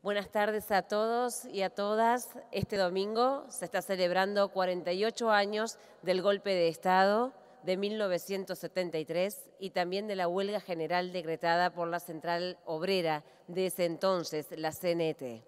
Buenas tardes a todos y a todas. Este domingo se está celebrando 48 años del golpe de Estado de 1973 y también de la huelga general decretada por la Central Obrera de ese entonces, la CNT.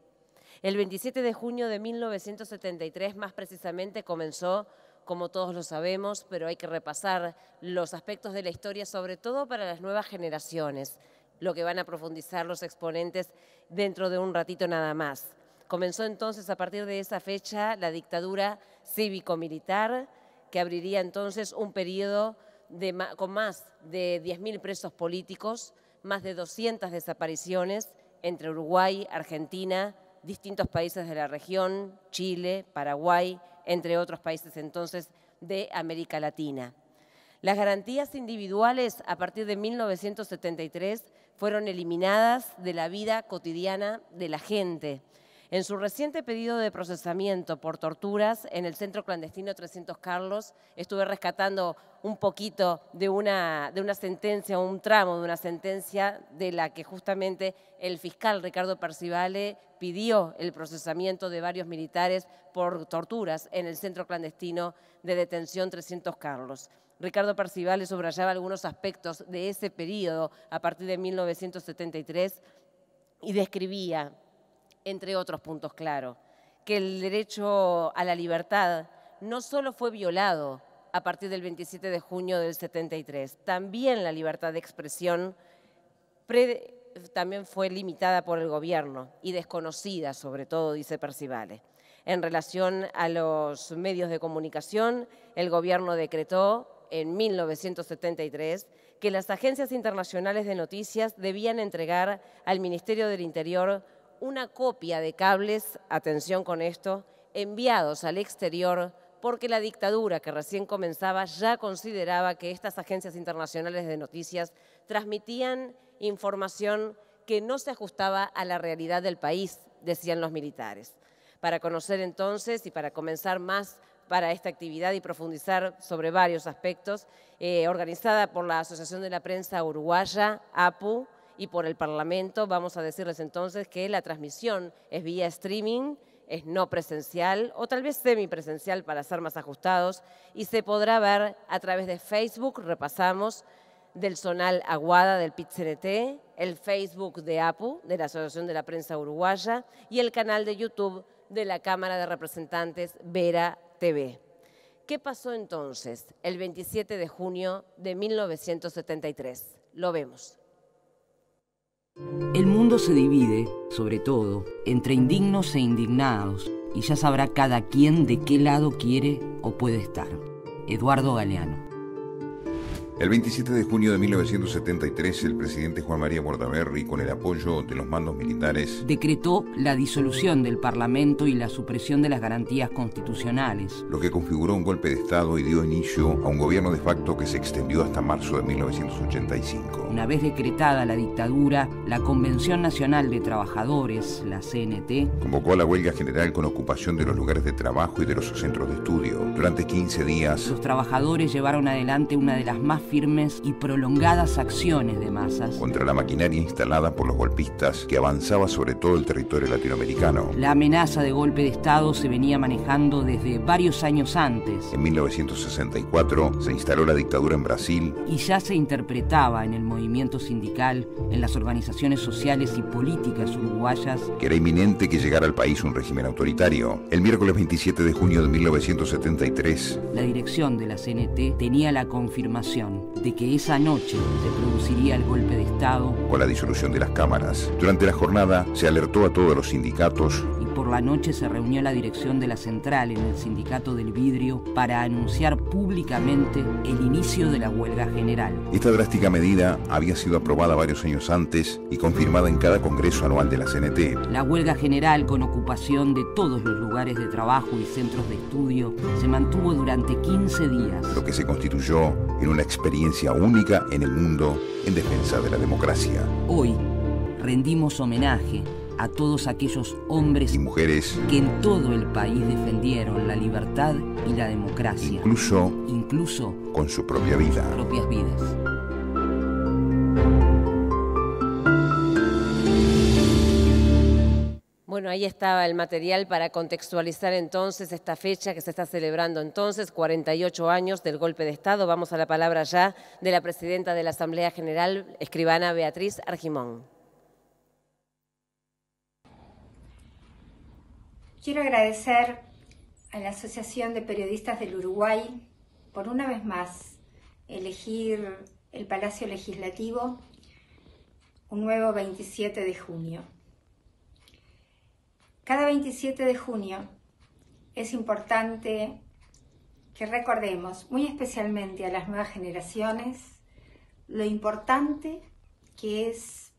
El 27 de junio de 1973 más precisamente comenzó, como todos lo sabemos, pero hay que repasar los aspectos de la historia, sobre todo para las nuevas generaciones lo que van a profundizar los exponentes dentro de un ratito nada más. Comenzó entonces a partir de esa fecha la dictadura cívico-militar, que abriría entonces un periodo de, con más de 10.000 presos políticos, más de 200 desapariciones entre Uruguay, Argentina, distintos países de la región, Chile, Paraguay, entre otros países entonces de América Latina. Las garantías individuales a partir de 1973 fueron eliminadas de la vida cotidiana de la gente. En su reciente pedido de procesamiento por torturas en el centro clandestino 300 Carlos, estuve rescatando un poquito de una, de una sentencia, un tramo de una sentencia de la que justamente el fiscal Ricardo Percivale pidió el procesamiento de varios militares por torturas en el centro clandestino de detención 300 Carlos. Ricardo Percivales subrayaba algunos aspectos de ese periodo a partir de 1973 y describía, entre otros puntos claros, que el derecho a la libertad no solo fue violado a partir del 27 de junio del 73, también la libertad de expresión también fue limitada por el gobierno y desconocida, sobre todo, dice Percivale. En relación a los medios de comunicación, el gobierno decretó en 1973 que las agencias internacionales de noticias debían entregar al Ministerio del Interior una copia de cables, atención con esto, enviados al exterior porque la dictadura que recién comenzaba ya consideraba que estas agencias internacionales de noticias transmitían información que no se ajustaba a la realidad del país, decían los militares. Para conocer entonces y para comenzar más para esta actividad y profundizar sobre varios aspectos, eh, organizada por la Asociación de la Prensa Uruguaya, APU, y por el Parlamento. Vamos a decirles entonces que la transmisión es vía streaming, es no presencial o tal vez semipresencial para ser más ajustados y se podrá ver a través de Facebook, repasamos, del Zonal Aguada del pit el Facebook de APU, de la Asociación de la Prensa Uruguaya y el canal de YouTube de la Cámara de Representantes Vera TV. ¿Qué pasó entonces el 27 de junio de 1973? Lo vemos. El mundo se divide, sobre todo, entre indignos e indignados, y ya sabrá cada quien de qué lado quiere o puede estar. Eduardo Galeano. El 27 de junio de 1973, el presidente Juan María Bordaberry, con el apoyo de los mandos militares, decretó la disolución del Parlamento y la supresión de las garantías constitucionales, lo que configuró un golpe de Estado y dio inicio a un gobierno de facto que se extendió hasta marzo de 1985. Una vez decretada la dictadura, la Convención Nacional de Trabajadores, la CNT, convocó a la huelga general con ocupación de los lugares de trabajo y de los centros de estudio. Durante 15 días, los trabajadores llevaron adelante una de las más firmes y prolongadas acciones de masas. Contra la maquinaria instalada por los golpistas que avanzaba sobre todo el territorio latinoamericano. La amenaza de golpe de Estado se venía manejando desde varios años antes. En 1964 se instaló la dictadura en Brasil. Y ya se interpretaba en el movimiento sindical, en las organizaciones sociales y políticas uruguayas. Que era inminente que llegara al país un régimen autoritario. El miércoles 27 de junio de 1973. La dirección de la CNT tenía la confirmación de que esa noche se produciría el golpe de Estado. Con la disolución de las cámaras, durante la jornada se alertó a todos los sindicatos y la noche se reunió la dirección de la central en el sindicato del vidrio para anunciar públicamente el inicio de la huelga general. Esta drástica medida había sido aprobada varios años antes y confirmada en cada congreso anual de la CNT. La huelga general con ocupación de todos los lugares de trabajo y centros de estudio se mantuvo durante 15 días. Lo que se constituyó en una experiencia única en el mundo en defensa de la democracia. Hoy rendimos homenaje a todos aquellos hombres y mujeres que en todo el país defendieron la libertad y la democracia. Incluso, con su propia vida. Bueno, ahí estaba el material para contextualizar entonces esta fecha que se está celebrando entonces, 48 años del golpe de Estado. Vamos a la palabra ya de la presidenta de la Asamblea General, escribana Beatriz Argimón. Quiero agradecer a la Asociación de Periodistas del Uruguay por una vez más elegir el Palacio Legislativo un nuevo 27 de junio. Cada 27 de junio es importante que recordemos, muy especialmente a las nuevas generaciones, lo importante que es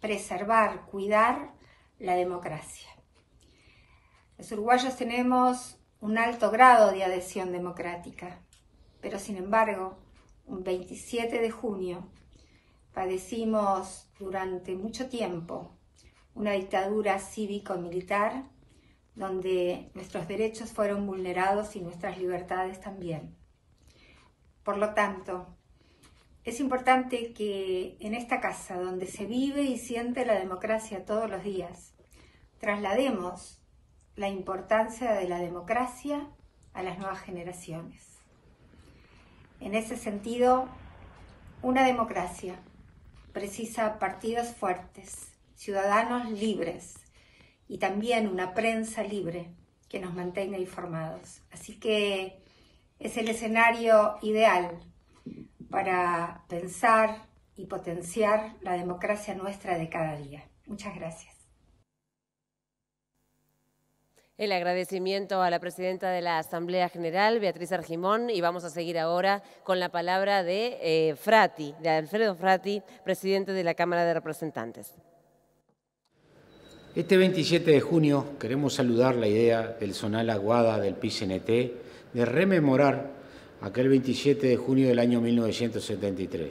preservar, cuidar la democracia. Los uruguayos tenemos un alto grado de adhesión democrática, pero sin embargo, un 27 de junio padecimos durante mucho tiempo una dictadura cívico-militar donde nuestros derechos fueron vulnerados y nuestras libertades también. Por lo tanto, es importante que en esta casa donde se vive y siente la democracia todos los días, traslademos la importancia de la democracia a las nuevas generaciones. En ese sentido, una democracia precisa partidos fuertes, ciudadanos libres y también una prensa libre que nos mantenga informados. Así que es el escenario ideal para pensar y potenciar la democracia nuestra de cada día. Muchas gracias. El agradecimiento a la presidenta de la Asamblea General, Beatriz Argimón, y vamos a seguir ahora con la palabra de eh, Frati, de Alfredo Frati, presidente de la Cámara de Representantes. Este 27 de junio queremos saludar la idea del Zonal Aguada del PCNT de rememorar aquel 27 de junio del año 1973.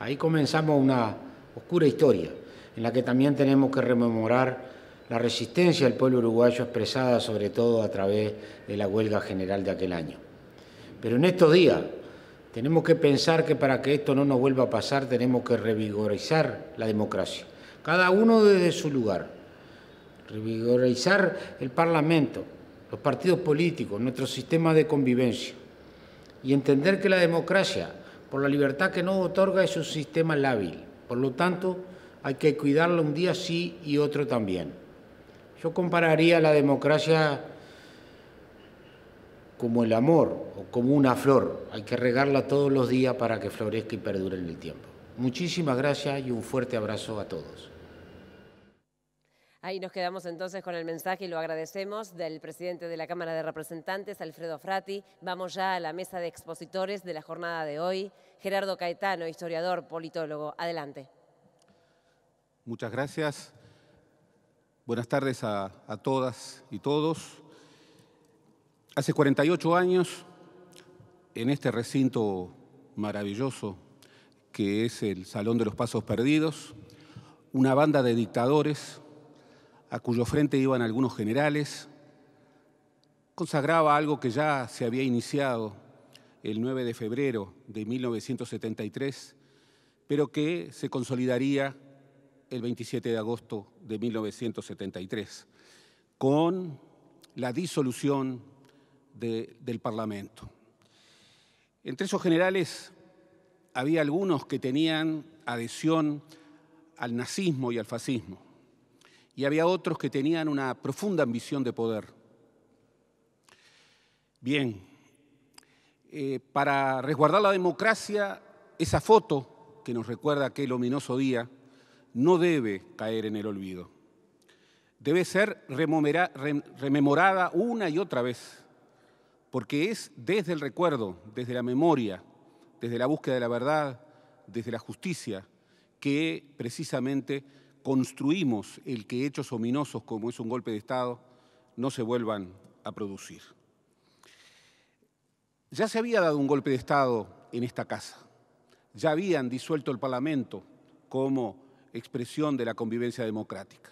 Ahí comenzamos una oscura historia en la que también tenemos que rememorar la resistencia del pueblo uruguayo expresada sobre todo a través de la huelga general de aquel año. Pero en estos días tenemos que pensar que para que esto no nos vuelva a pasar tenemos que revigorizar la democracia, cada uno desde su lugar, revigorizar el Parlamento, los partidos políticos, nuestro sistema de convivencia y entender que la democracia, por la libertad que nos otorga, es un sistema lábil. Por lo tanto, hay que cuidarlo un día sí y otro también. Yo compararía la democracia como el amor o como una flor. Hay que regarla todos los días para que florezca y perdure en el tiempo. Muchísimas gracias y un fuerte abrazo a todos. Ahí nos quedamos entonces con el mensaje y lo agradecemos del presidente de la Cámara de Representantes, Alfredo Frati. Vamos ya a la mesa de expositores de la jornada de hoy. Gerardo Caetano, historiador, politólogo. Adelante. Muchas gracias. Buenas tardes a, todas y todos. Hace 48 años, en este recinto maravilloso que es el Salón de los Pasos Perdidos, una banda de dictadores a cuyo frente iban algunos generales, consagraba algo que ya se había iniciado el 9 de febrero de 1973, pero que se consolidaría el 27 de agosto de 1973, con la disolución del Parlamento. Entre esos generales había algunos que tenían adhesión al nazismo y al fascismo, y había otros que tenían una profunda ambición de poder. Bien, eh, para resguardar la democracia, esa foto que nos recuerda aquel ominoso día, no debe caer en el olvido. Debe ser rememorada una y otra vez, porque es desde el recuerdo, desde la memoria, desde la búsqueda de la verdad, desde la justicia, que precisamente construimos el que hechos ominosos como es un golpe de Estado no se vuelvan a producir. Ya se había dado un golpe de Estado en esta casa, ya habían disuelto el Parlamento como expresión de la convivencia democrática.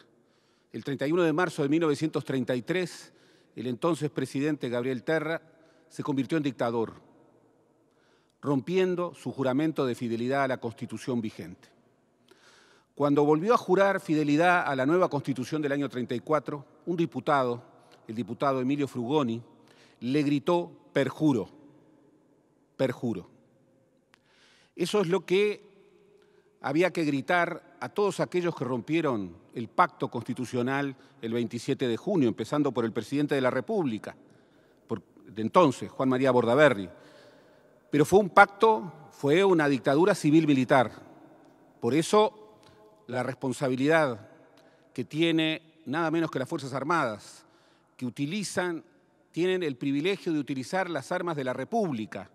El 31 de marzo de 1933, el entonces presidente Gabriel Terra se convirtió en dictador, rompiendo su juramento de fidelidad a la constitución vigente. Cuando volvió a jurar fidelidad a la nueva constitución del año 34, un diputado, el diputado Emilio Frugoni, le gritó perjuro, perjuro. Eso es lo que había que gritar a todos aquellos que rompieron el pacto constitucional el 27 de junio, empezando por el presidente de la República, de entonces, Juan María Bordaberry. Pero fue un pacto, fue una dictadura civil-militar. Por eso la responsabilidad que tiene nada menos que las Fuerzas Armadas, que utilizan, tienen el privilegio de utilizar las armas de la República,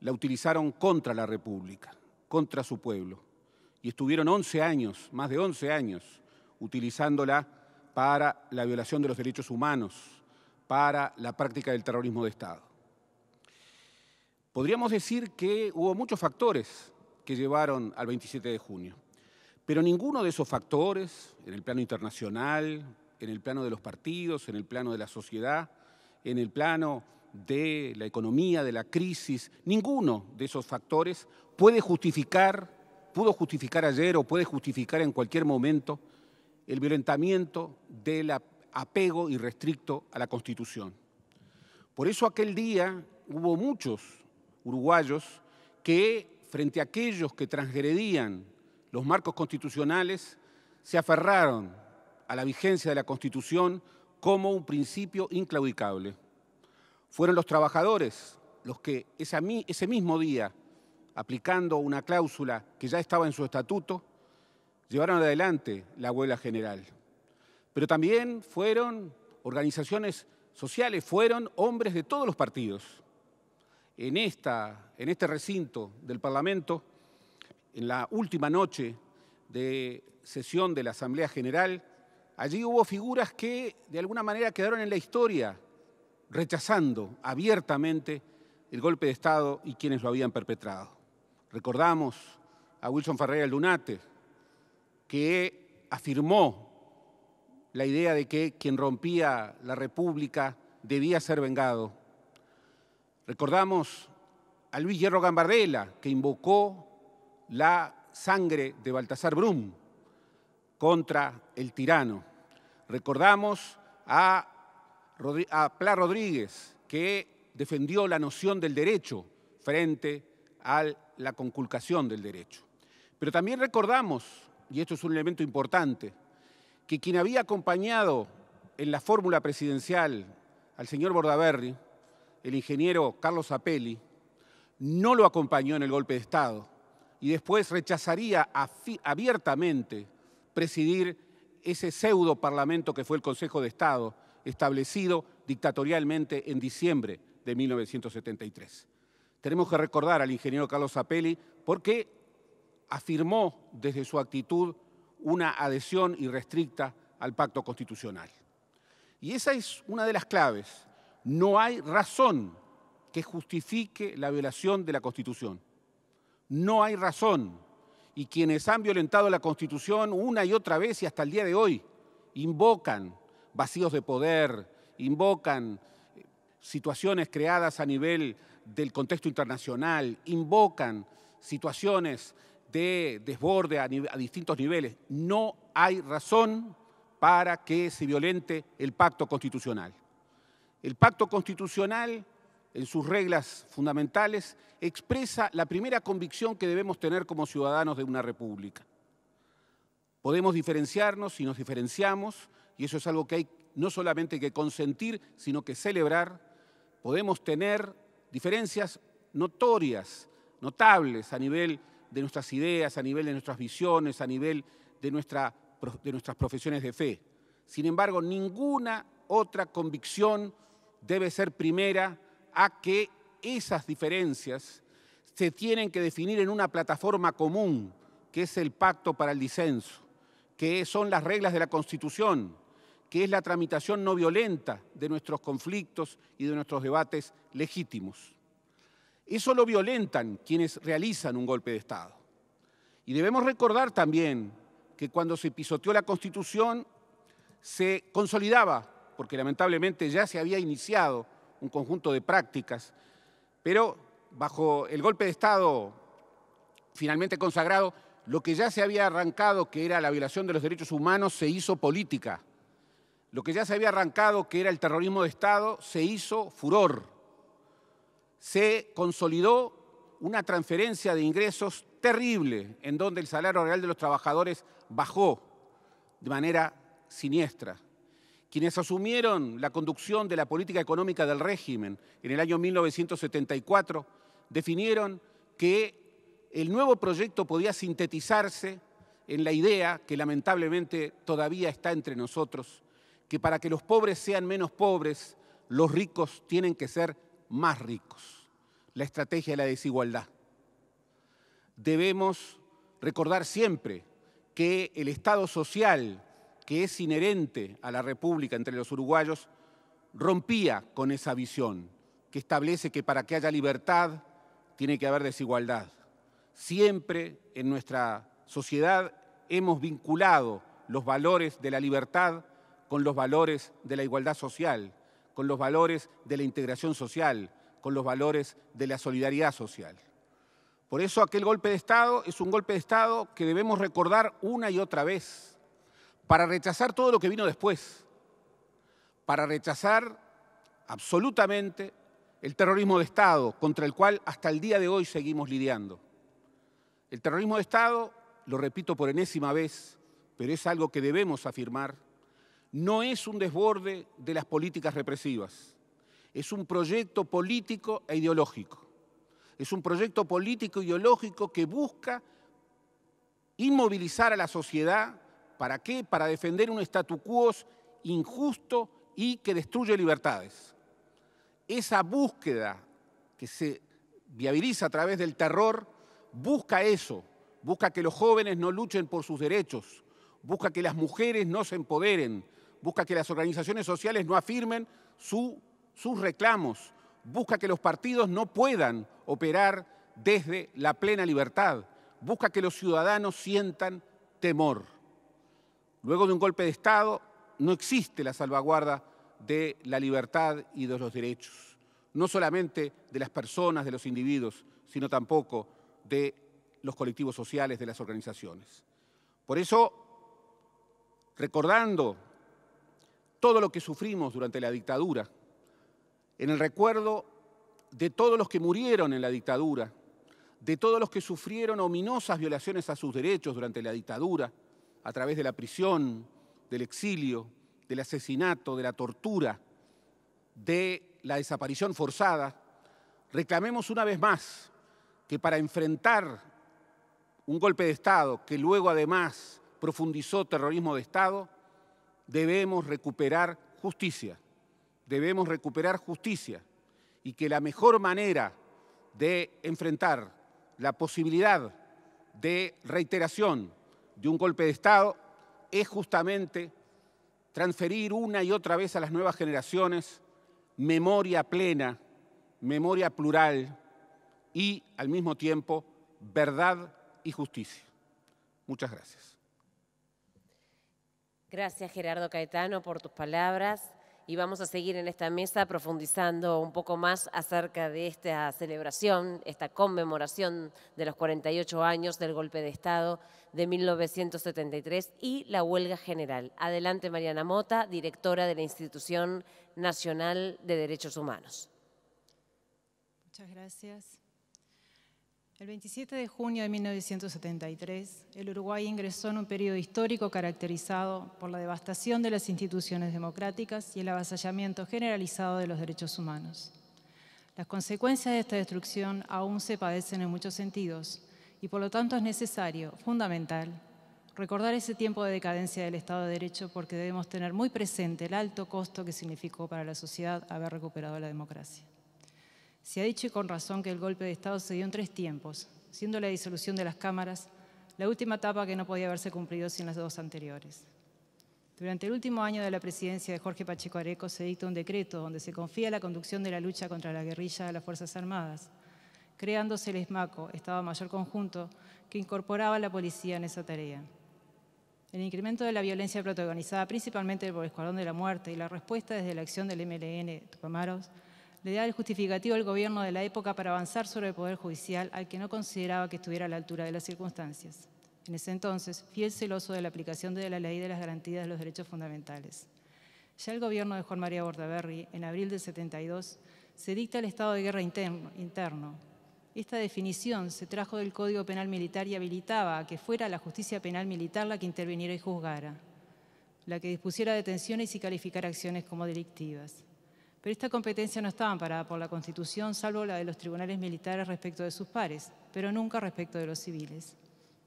la utilizaron contra la República, contra su pueblo y estuvieron 11 años, más de 11 años, utilizándola para la violación de los derechos humanos, para la práctica del terrorismo de Estado. Podríamos decir que hubo muchos factores que llevaron al 27 de junio, pero ninguno de esos factores, en el plano internacional, en el plano de los partidos, en el plano de la sociedad, en el plano de la economía, de la crisis, ninguno de esos factores puede justificar pudo justificar ayer o puede justificar en cualquier momento el violentamiento del apego irrestricto a la Constitución. Por eso aquel día hubo muchos uruguayos que, frente a aquellos que transgredían los marcos constitucionales, se aferraron a la vigencia de la Constitución como un principio inclaudicable. Fueron los trabajadores los que ese mismo día aplicando una cláusula que ya estaba en su estatuto, llevaron adelante la huelga general. Pero también fueron organizaciones sociales, fueron hombres de todos los partidos. En, esta, en este recinto del Parlamento, en la última noche de sesión de la Asamblea General, allí hubo figuras que de alguna manera quedaron en la historia rechazando abiertamente el golpe de Estado y quienes lo habían perpetrado. Recordamos a Wilson Ferreira Lunate, que afirmó la idea de que quien rompía la República debía ser vengado. Recordamos a Luis Hierro Gambardella, que invocó la sangre de Baltasar Brum contra el tirano. Recordamos a, a Pla Rodríguez, que defendió la noción del derecho frente al la conculcación del derecho. Pero también recordamos, y esto es un elemento importante, que quien había acompañado en la fórmula presidencial al señor Bordaberry, el ingeniero Carlos Apelli, no lo acompañó en el golpe de Estado y después rechazaría abiertamente presidir ese pseudo parlamento que fue el Consejo de Estado, establecido dictatorialmente en diciembre de 1973 tenemos que recordar al ingeniero Carlos Apelli porque afirmó desde su actitud una adhesión irrestricta al pacto constitucional. Y esa es una de las claves. No hay razón que justifique la violación de la Constitución. No hay razón. Y quienes han violentado la Constitución una y otra vez y hasta el día de hoy invocan vacíos de poder, invocan situaciones creadas a nivel del contexto internacional, invocan situaciones de desborde a, distintos niveles. No hay razón para que se violente el pacto constitucional. El pacto constitucional, en sus reglas fundamentales, expresa la primera convicción que debemos tener como ciudadanos de una república. Podemos diferenciarnos si nos diferenciamos, y eso es algo que hay no solamente que consentir, sino que celebrar. Podemos tener diferencias notorias, notables a nivel de nuestras ideas, a nivel de nuestras visiones, a nivel de, nuestras profesiones de fe. Sin embargo, ninguna otra convicción debe ser primera a que esas diferencias se tienen que definir en una plataforma común, que es el pacto para el disenso, que son las reglas de la Constitución, que es la tramitación no violenta de nuestros conflictos y de nuestros debates legítimos. Eso lo violentan quienes realizan un golpe de Estado. Y debemos recordar también que cuando se pisoteó la Constitución se consolidaba, porque lamentablemente ya se había iniciado un conjunto de prácticas, pero bajo el golpe de Estado finalmente consagrado, lo que ya se había arrancado, que era la violación de los derechos humanos, se hizo política lo que ya se había arrancado, que era el terrorismo de Estado, se hizo furor. Se consolidó una transferencia de ingresos terrible, en donde el salario real de los trabajadores bajó de manera siniestra. Quienes asumieron la conducción de la política económica del régimen en el año 1974 definieron que el nuevo proyecto podía sintetizarse en la idea que lamentablemente todavía está entre nosotros, que para que los pobres sean menos pobres, los ricos tienen que ser más ricos. La estrategia de la desigualdad. Debemos recordar siempre que el Estado social que es inherente a la República entre los uruguayos rompía con esa visión que establece que para que haya libertad tiene que haber desigualdad. Siempre en nuestra sociedad hemos vinculado los valores de la libertad con los valores de la igualdad social, con los valores de la integración social, con los valores de la solidaridad social. Por eso aquel golpe de Estado es un golpe de Estado que debemos recordar una y otra vez, para rechazar todo lo que vino después, para rechazar absolutamente el terrorismo de Estado contra el cual hasta el día de hoy seguimos lidiando. El terrorismo de Estado, lo repito por enésima vez, pero es algo que debemos afirmar, no es un desborde de las políticas represivas, es un proyecto político e ideológico. Es un proyecto político e ideológico que busca inmovilizar a la sociedad, ¿para qué? Para defender un statu quo injusto y que destruye libertades. Esa búsqueda que se viabiliza a través del terror busca eso, busca que los jóvenes no luchen por sus derechos, busca que las mujeres no se empoderen, busca que las organizaciones sociales no afirmen sus reclamos, busca que los partidos no puedan operar desde la plena libertad, busca que los ciudadanos sientan temor. Luego de un golpe de Estado no existe la salvaguarda de la libertad y de los derechos, no solamente de las personas, de los individuos, sino tampoco de los colectivos sociales, de las organizaciones. Por eso, recordando todo lo que sufrimos durante la dictadura, en el recuerdo de todos los que murieron en la dictadura, de todos los que sufrieron ominosas violaciones a sus derechos durante la dictadura, a través de la prisión, del exilio, del asesinato, de la tortura, de la desaparición forzada, reclamemos una vez más que para enfrentar un golpe de Estado que luego además profundizó terrorismo de Estado, debemos recuperar justicia, debemos recuperar justicia y que la mejor manera de enfrentar la posibilidad de reiteración de un golpe de Estado es justamente transferir una y otra vez a las nuevas generaciones memoria plena, memoria plural y al mismo tiempo verdad y justicia. Muchas gracias. Gracias Gerardo Caetano por tus palabras y vamos a seguir en esta mesa profundizando un poco más acerca de esta celebración, esta conmemoración de los 48 años del golpe de Estado de 1973 y la huelga general. Adelante Mariana Mota, directora de la Institución Nacional de Derechos Humanos. Muchas gracias. El 27 de junio de 1973, el Uruguay ingresó en un periodo histórico caracterizado por la devastación de las instituciones democráticas y el avasallamiento generalizado de los derechos humanos. Las consecuencias de esta destrucción aún se padecen en muchos sentidos y por lo tanto es necesario, fundamental, recordar ese tiempo de decadencia del Estado de Derecho porque debemos tener muy presente el alto costo que significó para la sociedad haber recuperado la democracia. Se ha dicho y con razón que el golpe de Estado se dio en tres tiempos, siendo la disolución de las cámaras la última etapa que no podía haberse cumplido sin las dos anteriores. Durante el último año de la presidencia de Jorge Pacheco Areco se dicta un decreto donde se confía la conducción de la lucha contra la guerrilla a las Fuerzas Armadas, creándose el ESMACO, Estado Mayor Conjunto, que incorporaba a la policía en esa tarea. El incremento de la violencia protagonizada principalmente por el Escuadrón de la Muerte y la respuesta desde la acción del MLN Tupamaros le da el justificativo al gobierno de la época para avanzar sobre el Poder Judicial al que no consideraba que estuviera a la altura de las circunstancias. En ese entonces, fiel celoso de la aplicación de la ley de las garantías de los derechos fundamentales. Ya el gobierno de Juan María Bordaberry, en abril del 72, se dicta el estado de guerra interno, interno. Esta definición se trajo del Código Penal Militar y habilitaba a que fuera la justicia penal militar la que interviniera y juzgara, la que dispusiera detenciones y calificara acciones como delictivas. Pero esta competencia no estaba amparada por la Constitución, salvo la de los tribunales militares respecto de sus pares, pero nunca respecto de los civiles.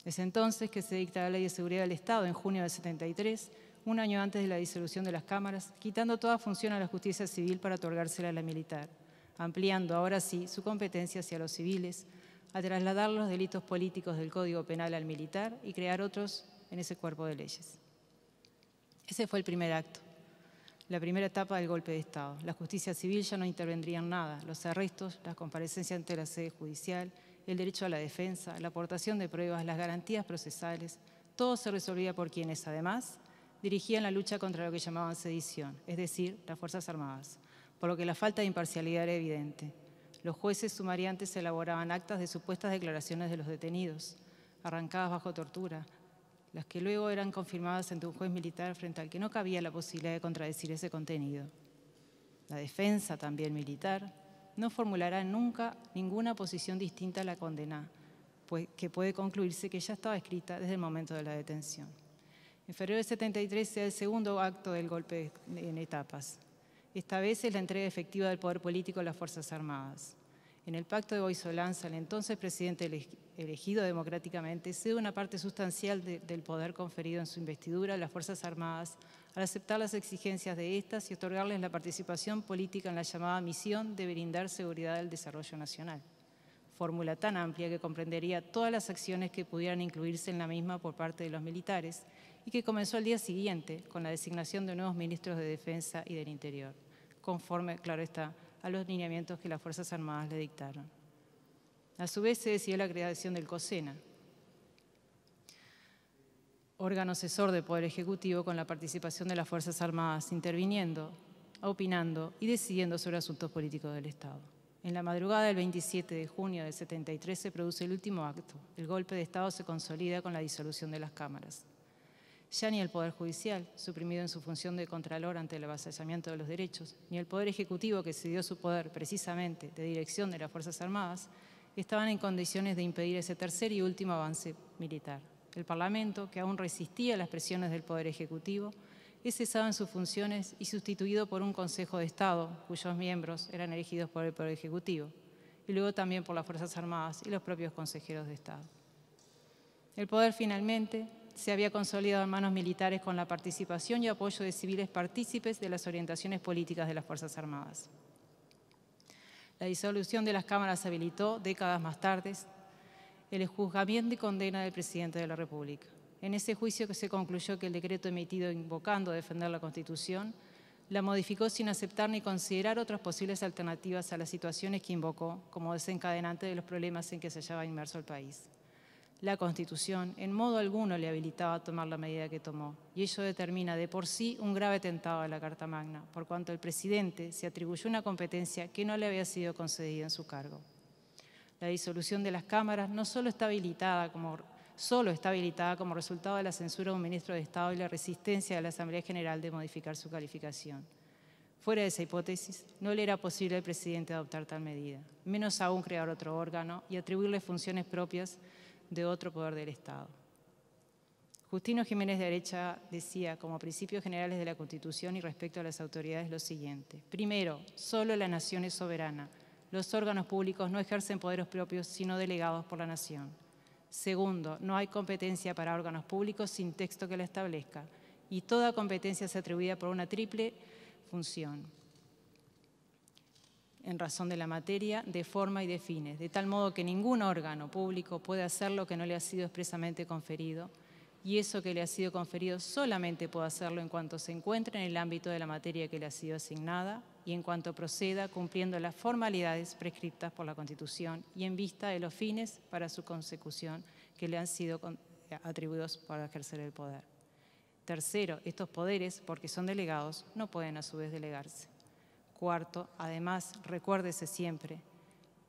Es entonces que se dicta la Ley de Seguridad del Estado en junio del 73, un año antes de la disolución de las cámaras, quitando toda función a la justicia civil para otorgársela a la militar, ampliando ahora sí su competencia hacia los civiles, a trasladar los delitos políticos del Código Penal al militar y crear otros en ese cuerpo de leyes. Ese fue el primer acto la primera etapa del golpe de Estado. La justicia civil ya no intervendría en nada, los arrestos, las comparecencias ante la sede judicial, el derecho a la defensa, la aportación de pruebas, las garantías procesales, todo se resolvía por quienes, además, dirigían la lucha contra lo que llamaban sedición, es decir, las Fuerzas Armadas, por lo que la falta de imparcialidad era evidente. Los jueces sumariantes elaboraban actas de supuestas declaraciones de los detenidos, arrancadas bajo tortura, las que luego eran confirmadas ante un juez militar frente al que no cabía la posibilidad de contradecir ese contenido. La defensa, también militar, no formulará nunca ninguna posición distinta a la condena, pues que puede concluirse que ya estaba escrita desde el momento de la detención. En febrero del 73 da el segundo acto del golpe en etapas. Esta vez es la entrega efectiva del poder político a las Fuerzas Armadas. En el pacto de Boisolanza, el entonces presidente elegido democráticamente cede una parte sustancial del poder conferido en su investidura a las Fuerzas Armadas al aceptar las exigencias de estas y otorgarles la participación política en la llamada misión de brindar seguridad al desarrollo nacional. Fórmula tan amplia que comprendería todas las acciones que pudieran incluirse en la misma por parte de los militares y que comenzó al día siguiente con la designación de nuevos ministros de Defensa y del Interior, conforme, claro está, a los lineamientos que las Fuerzas Armadas le dictaron. A su vez se decidió la creación del COSENA, órgano asesor del Poder Ejecutivo con la participación de las Fuerzas Armadas, interviniendo, opinando y decidiendo sobre asuntos políticos del Estado. En la madrugada del 27 de junio del 73 se produce el último acto. El golpe de Estado se consolida con la disolución de las cámaras ya ni el Poder Judicial, suprimido en su función de Contralor ante el avasallamiento de los derechos, ni el Poder Ejecutivo, que cedió su poder precisamente de dirección de las Fuerzas Armadas, estaban en condiciones de impedir ese tercer y último avance militar. El Parlamento, que aún resistía las presiones del Poder Ejecutivo, es cesado en sus funciones y sustituido por un Consejo de Estado, cuyos miembros eran elegidos por el Poder Ejecutivo, y luego también por las Fuerzas Armadas y los propios consejeros de Estado. El poder finalmente se había consolidado en manos militares con la participación y apoyo de civiles partícipes de las orientaciones políticas de las Fuerzas Armadas. La disolución de las cámaras habilitó, décadas más tarde, el juzgamiento y condena del presidente de la República. En ese juicio se concluyó que el decreto emitido invocando defender la Constitución la modificó sin aceptar ni considerar otras posibles alternativas a las situaciones que invocó como desencadenante de los problemas en que se hallaba inmerso el país la Constitución en modo alguno le habilitaba a tomar la medida que tomó, y ello determina de por sí un grave atentado a la Carta Magna, por cuanto el presidente se atribuyó una competencia que no le había sido concedida en su cargo. La disolución de las cámaras no solo está habilitada como solo está habilitada como resultado de la censura de un ministro de Estado y la resistencia de la Asamblea General de modificar su calificación. Fuera de esa hipótesis, no le era posible al presidente adoptar tal medida, menos aún crear otro órgano y atribuirle funciones propias de otro poder del Estado. Justino Jiménez de Arecha decía como principios generales de la Constitución y respecto a las autoridades lo siguiente. Primero, solo la nación es soberana. Los órganos públicos no ejercen poderes propios, sino delegados por la nación. Segundo, no hay competencia para órganos públicos sin texto que la establezca. Y toda competencia se atribuida por una triple función en razón de la materia, de forma y de fines, de tal modo que ningún órgano público puede hacer lo que no le ha sido expresamente conferido, y eso que le ha sido conferido solamente puede hacerlo en cuanto se encuentre en el ámbito de la materia que le ha sido asignada y en cuanto proceda cumpliendo las formalidades prescriptas por la Constitución y en vista de los fines para su consecución que le han sido eh, atribuidos para ejercer el poder. Tercero, estos poderes, porque son delegados, no pueden a su vez delegarse. Cuarto, además, recuérdese siempre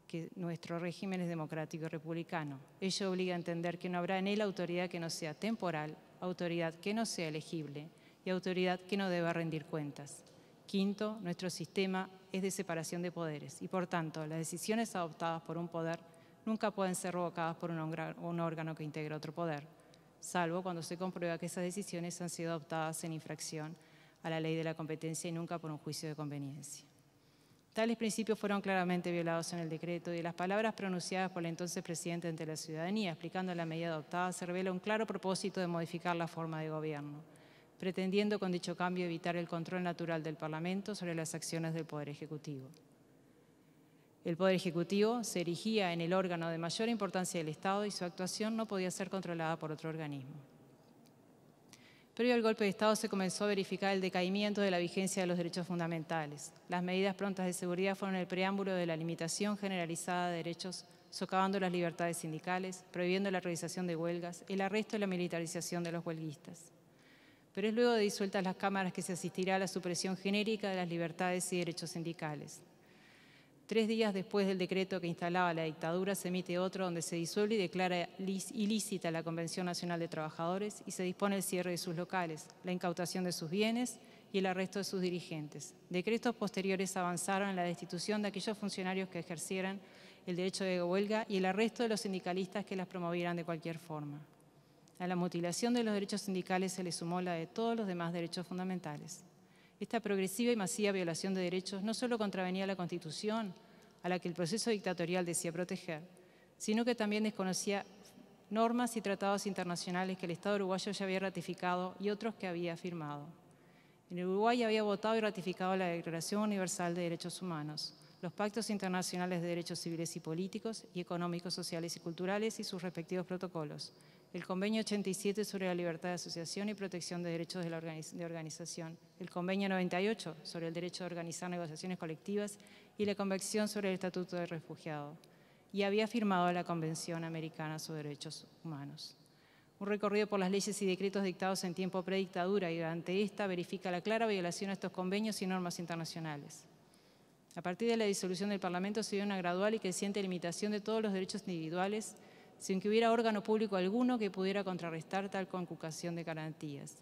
que nuestro régimen es democrático y republicano. Ello obliga a entender que no habrá en él autoridad que no sea temporal, autoridad que no sea elegible y autoridad que no deba rendir cuentas. Quinto, nuestro sistema es de separación de poderes y, por tanto, las decisiones adoptadas por un poder nunca pueden ser revocadas por un órgano que integra otro poder, salvo cuando se comprueba que esas decisiones han sido adoptadas en infracción a la ley de la competencia y nunca por un juicio de conveniencia. Tales principios fueron claramente violados en el decreto y las palabras pronunciadas por el entonces presidente ante la ciudadanía explicando la medida adoptada se revela un claro propósito de modificar la forma de gobierno, pretendiendo con dicho cambio evitar el control natural del Parlamento sobre las acciones del Poder Ejecutivo. El Poder Ejecutivo se erigía en el órgano de mayor importancia del Estado y su actuación no podía ser controlada por otro organismo. Previo al golpe de Estado se comenzó a verificar el decaimiento de la vigencia de los derechos fundamentales. Las medidas prontas de seguridad fueron el preámbulo de la limitación generalizada de derechos, socavando las libertades sindicales, prohibiendo la realización de huelgas, el arresto y la militarización de los huelguistas. Pero es luego de disueltas las cámaras que se asistirá a la supresión genérica de las libertades y derechos sindicales. Tres días después del decreto que instalaba la dictadura, se emite otro donde se disuelve y declara ilícita la Convención Nacional de Trabajadores y se dispone el cierre de sus locales, la incautación de sus bienes y el arresto de sus dirigentes. Decretos posteriores avanzaron en la destitución de aquellos funcionarios que ejercieran el derecho de huelga y el arresto de los sindicalistas que las promovieran de cualquier forma. A la mutilación de los derechos sindicales se le sumó la de todos los demás derechos fundamentales. Esta progresiva y masiva violación de derechos no solo contravenía la Constitución, a la que el proceso dictatorial decía proteger, sino que también desconocía normas y tratados internacionales que el Estado uruguayo ya había ratificado y otros que había firmado. En Uruguay había votado y ratificado la Declaración Universal de Derechos Humanos, los pactos internacionales de derechos civiles y políticos y económicos, sociales y culturales y sus respectivos protocolos, el Convenio 87 sobre la libertad de asociación y protección de derechos de, la organización, el Convenio 98 sobre el derecho de organizar negociaciones colectivas y la Convención sobre el Estatuto de Refugiado, y había firmado la Convención Americana sobre Derechos Humanos. Un recorrido por las leyes y decretos dictados en tiempo predictadura y durante esta verifica la clara violación a estos convenios y normas internacionales. A partir de la disolución del Parlamento se dio una gradual y creciente limitación de todos los derechos individuales sin que hubiera órgano público alguno que pudiera contrarrestar tal conculcación de garantías.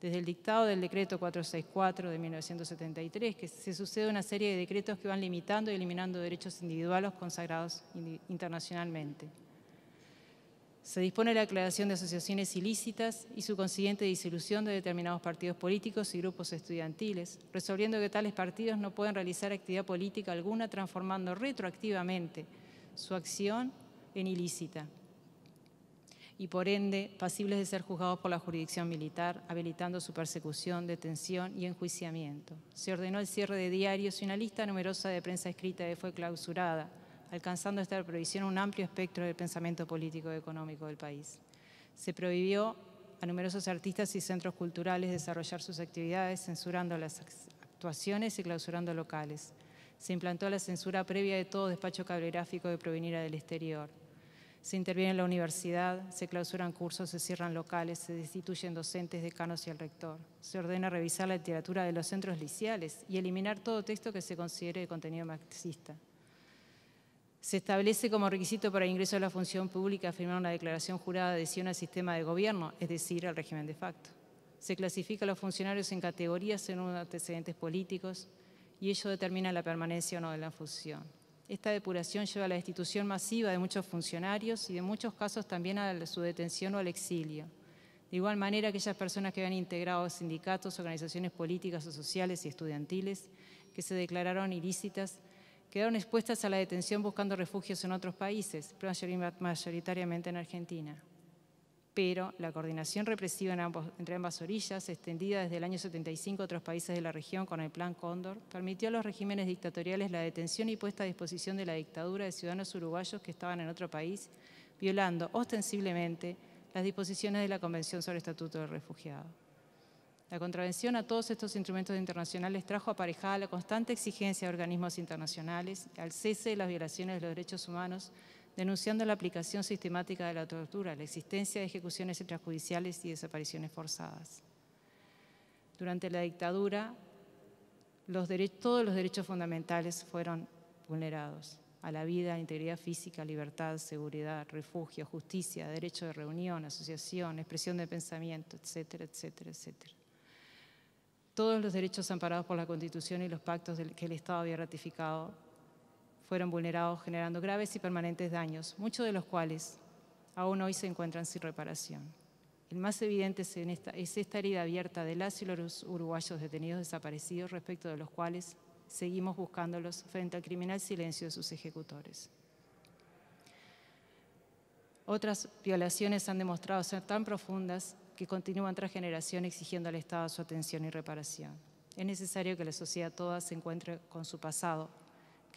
Desde el dictado del decreto 464 de 1973, que se sucede una serie de decretos que van limitando y eliminando derechos individuales consagrados internacionalmente. Se dispone la aclaración de asociaciones ilícitas y su consiguiente disolución de determinados partidos políticos y grupos estudiantiles, resolviendo que tales partidos no pueden realizar actividad política alguna, transformando retroactivamente su acción en ilícita y por ende pasibles de ser juzgados por la jurisdicción militar, habilitando su persecución, detención y enjuiciamiento. Se ordenó el cierre de diarios y una lista numerosa de prensa escrita fue clausurada, alcanzando esta prohibición un amplio espectro del pensamiento político y económico del país. Se prohibió a numerosos artistas y centros culturales desarrollar sus actividades, censurando las actuaciones y clausurando locales. Se implantó la censura previa de todo despacho cablegráfico que proveniera del exterior se interviene en la universidad, se clausuran cursos, se cierran locales, se destituyen docentes, decanos y el rector. Se ordena revisar la literatura de los centros liciales y eliminar todo texto que se considere de contenido marxista. Se establece como requisito para el ingreso a la función pública firmar una declaración jurada de adhesión al sistema de gobierno, es decir, al régimen de facto. Se clasifica a los funcionarios en categorías según antecedentes políticos y ello determina la permanencia o no de la función. Esta depuración lleva a la destitución masiva de muchos funcionarios y en muchos casos también a su detención o al exilio. De igual manera, aquellas personas que habían integrado sindicatos, organizaciones políticas o sociales y estudiantiles que se declararon ilícitas quedaron expuestas a la detención buscando refugios en otros países, pero mayoritariamente en Argentina pero la coordinación represiva entre ambas orillas, extendida desde el año 75 a otros países de la región con el Plan Cóndor, permitió a los regímenes dictatoriales la detención y puesta a disposición de la dictadura de ciudadanos uruguayos que estaban en otro país, violando ostensiblemente las disposiciones de la Convención sobre el Estatuto del Refugiado. La contravención a todos estos instrumentos internacionales trajo aparejada la constante exigencia de organismos internacionales al cese de las violaciones de los derechos humanos denunciando la aplicación sistemática de la tortura, la existencia de ejecuciones extrajudiciales y desapariciones forzadas. Durante la dictadura, los todos los derechos fundamentales fueron vulnerados a la vida, integridad física, libertad, seguridad, refugio, justicia, derecho de reunión, asociación, expresión de pensamiento, etcétera, etcétera, etcétera. Todos los derechos amparados por la Constitución y los pactos que el Estado había ratificado fueron vulnerados generando graves y permanentes daños, muchos de los cuales aún hoy se encuentran sin reparación. El más evidente es, esta, herida abierta de las los uruguayos detenidos desaparecidos, respecto de los cuales seguimos buscándolos frente al criminal silencio de sus ejecutores. Otras violaciones han demostrado ser tan profundas que continúan tras generación exigiendo al Estado su atención y reparación. Es necesario que la sociedad toda se encuentre con su pasado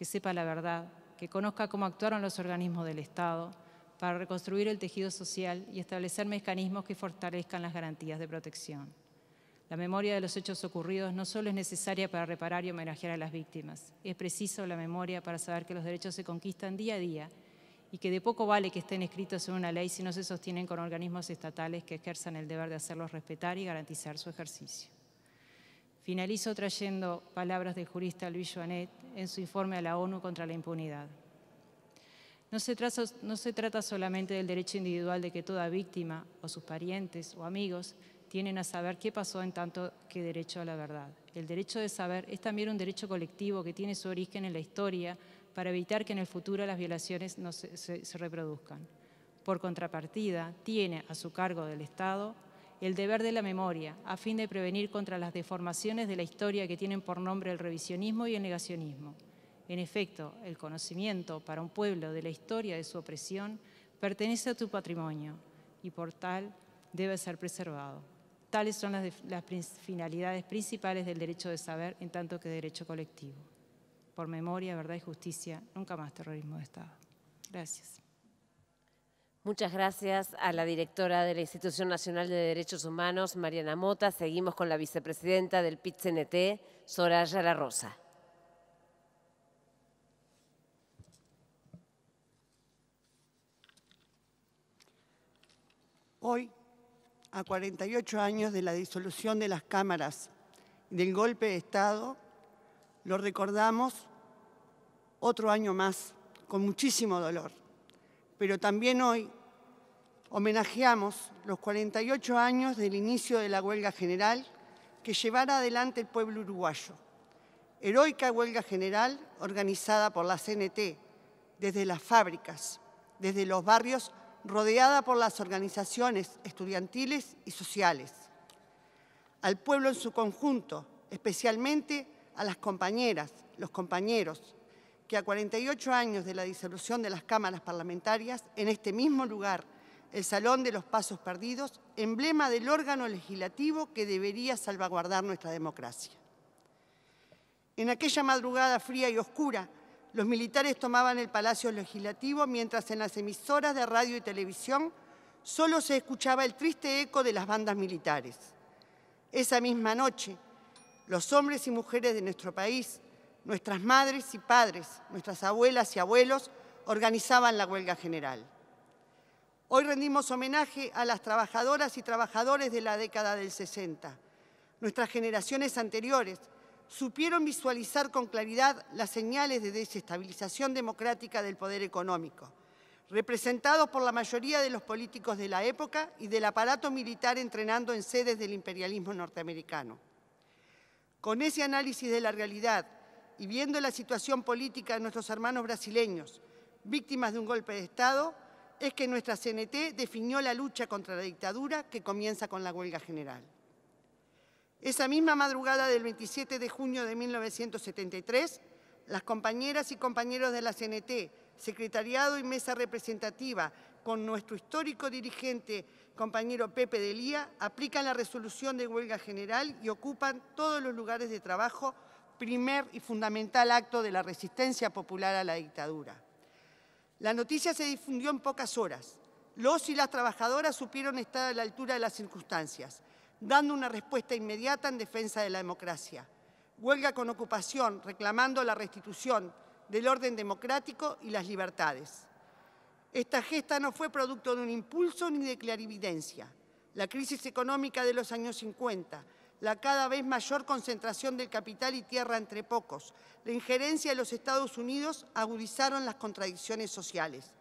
que sepa la verdad, que conozca cómo actuaron los organismos del Estado para reconstruir el tejido social y establecer mecanismos que fortalezcan las garantías de protección. La memoria de los hechos ocurridos no solo es necesaria para reparar y homenajear a las víctimas, es preciso la memoria para saber que los derechos se conquistan día a día y que de poco vale que estén escritos en una ley si no se sostienen con organismos estatales que ejerzan el deber de hacerlos respetar y garantizar su ejercicio. Finalizo trayendo palabras del jurista Luis Joanet, en su informe a la ONU contra la impunidad. No se, trata, solamente del derecho individual de que toda víctima o sus parientes o amigos tienen a saber qué pasó en tanto que derecho a la verdad. El derecho de saber es también un derecho colectivo que tiene su origen en la historia para evitar que en el futuro las violaciones no se reproduzcan. Por contrapartida, tiene a su cargo del Estado el deber de la memoria, a fin de prevenir contra las deformaciones de la historia que tienen por nombre el revisionismo y el negacionismo. En efecto, el conocimiento para un pueblo de la historia de su opresión pertenece a tu patrimonio y por tal debe ser preservado. Tales son las, las finalidades principales del derecho de saber en tanto que derecho colectivo. Por memoria, verdad y justicia, nunca más terrorismo de Estado. Gracias. Muchas gracias a la directora de la Institución Nacional de Derechos Humanos, Mariana Mota. Seguimos con la vicepresidenta del pit Soraya La Rosa. Hoy, a 48 años de la disolución de las cámaras del golpe de Estado, lo recordamos otro año más, con muchísimo dolor pero también hoy homenajeamos los 48 años del inicio de la huelga general que llevara adelante el pueblo uruguayo. Heroica huelga general organizada por la CNT, desde las fábricas, desde los barrios, rodeada por las organizaciones estudiantiles y sociales. Al pueblo en su conjunto, especialmente a las compañeras, los compañeros, que a 48 años de la disolución de las cámaras parlamentarias, en este mismo lugar, el Salón de los Pasos Perdidos, emblema del órgano legislativo que debería salvaguardar nuestra democracia. En aquella madrugada fría y oscura, los militares tomaban el Palacio Legislativo mientras en las emisoras de radio y televisión solo se escuchaba el triste eco de las bandas militares. Esa misma noche, los hombres y mujeres de nuestro país Nuestras madres y padres, nuestras abuelas y abuelos organizaban la huelga general. Hoy rendimos homenaje a las trabajadoras y trabajadores de la década del 60. Nuestras generaciones anteriores supieron visualizar con claridad las señales de desestabilización democrática del poder económico, representados por la mayoría de los políticos de la época y del aparato militar entrenando en sedes del imperialismo norteamericano. Con ese análisis de la realidad y viendo la situación política de nuestros hermanos brasileños, víctimas de un golpe de Estado, es que nuestra CNT definió la lucha contra la dictadura que comienza con la huelga general. Esa misma madrugada del 27 de junio de 1973, las compañeras y compañeros de la CNT, secretariado y mesa representativa, con nuestro histórico dirigente, compañero Pepe Delía, aplican la resolución de huelga general y ocupan todos los lugares de trabajo primer y fundamental acto de la resistencia popular a la dictadura. La noticia se difundió en pocas horas. Los y las trabajadoras supieron estar a la altura de las circunstancias, dando una respuesta inmediata en defensa de la democracia. Huelga con ocupación, reclamando la restitución del orden democrático y las libertades. Esta gesta no fue producto de un impulso ni de clarividencia. La crisis económica de los años 50, la cada vez mayor concentración del capital y tierra entre pocos. La injerencia de los Estados Unidos agudizaron las contradicciones sociales.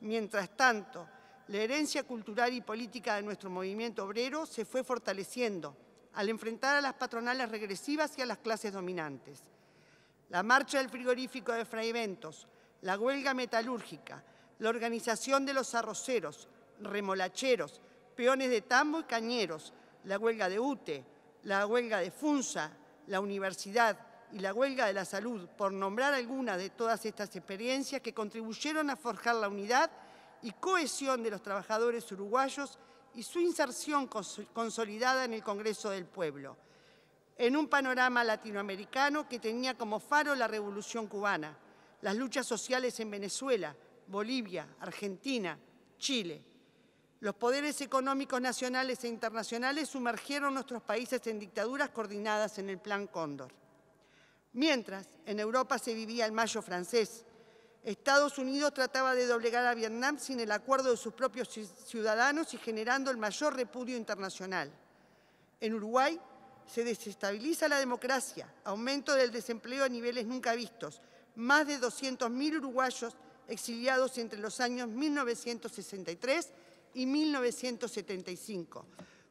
Mientras tanto, la herencia cultural y política de nuestro movimiento obrero se fue fortaleciendo al enfrentar a las patronales regresivas y a las clases dominantes. La marcha del frigorífico de Fraiventos, la huelga metalúrgica, la organización de los arroceros, remolacheros, peones de tambo y cañeros, la huelga de UTE, la huelga de FUNSA, la universidad y la huelga de la salud, por nombrar algunas de todas estas experiencias que contribuyeron a forjar la unidad y cohesión de los trabajadores uruguayos y su inserción consolidada en el Congreso del Pueblo, en un panorama latinoamericano que tenía como faro la Revolución Cubana, las luchas sociales en Venezuela, Bolivia, Argentina, Chile, los poderes económicos nacionales e internacionales sumergieron nuestros países en dictaduras coordinadas en el Plan Cóndor. Mientras, en Europa se vivía el Mayo francés. Estados Unidos trataba de doblegar a Vietnam sin el acuerdo de sus propios ciudadanos y generando el mayor repudio internacional. En Uruguay se desestabiliza la democracia, aumento del desempleo a niveles nunca vistos, más de 200.000 uruguayos exiliados entre los años 1963 y 1975,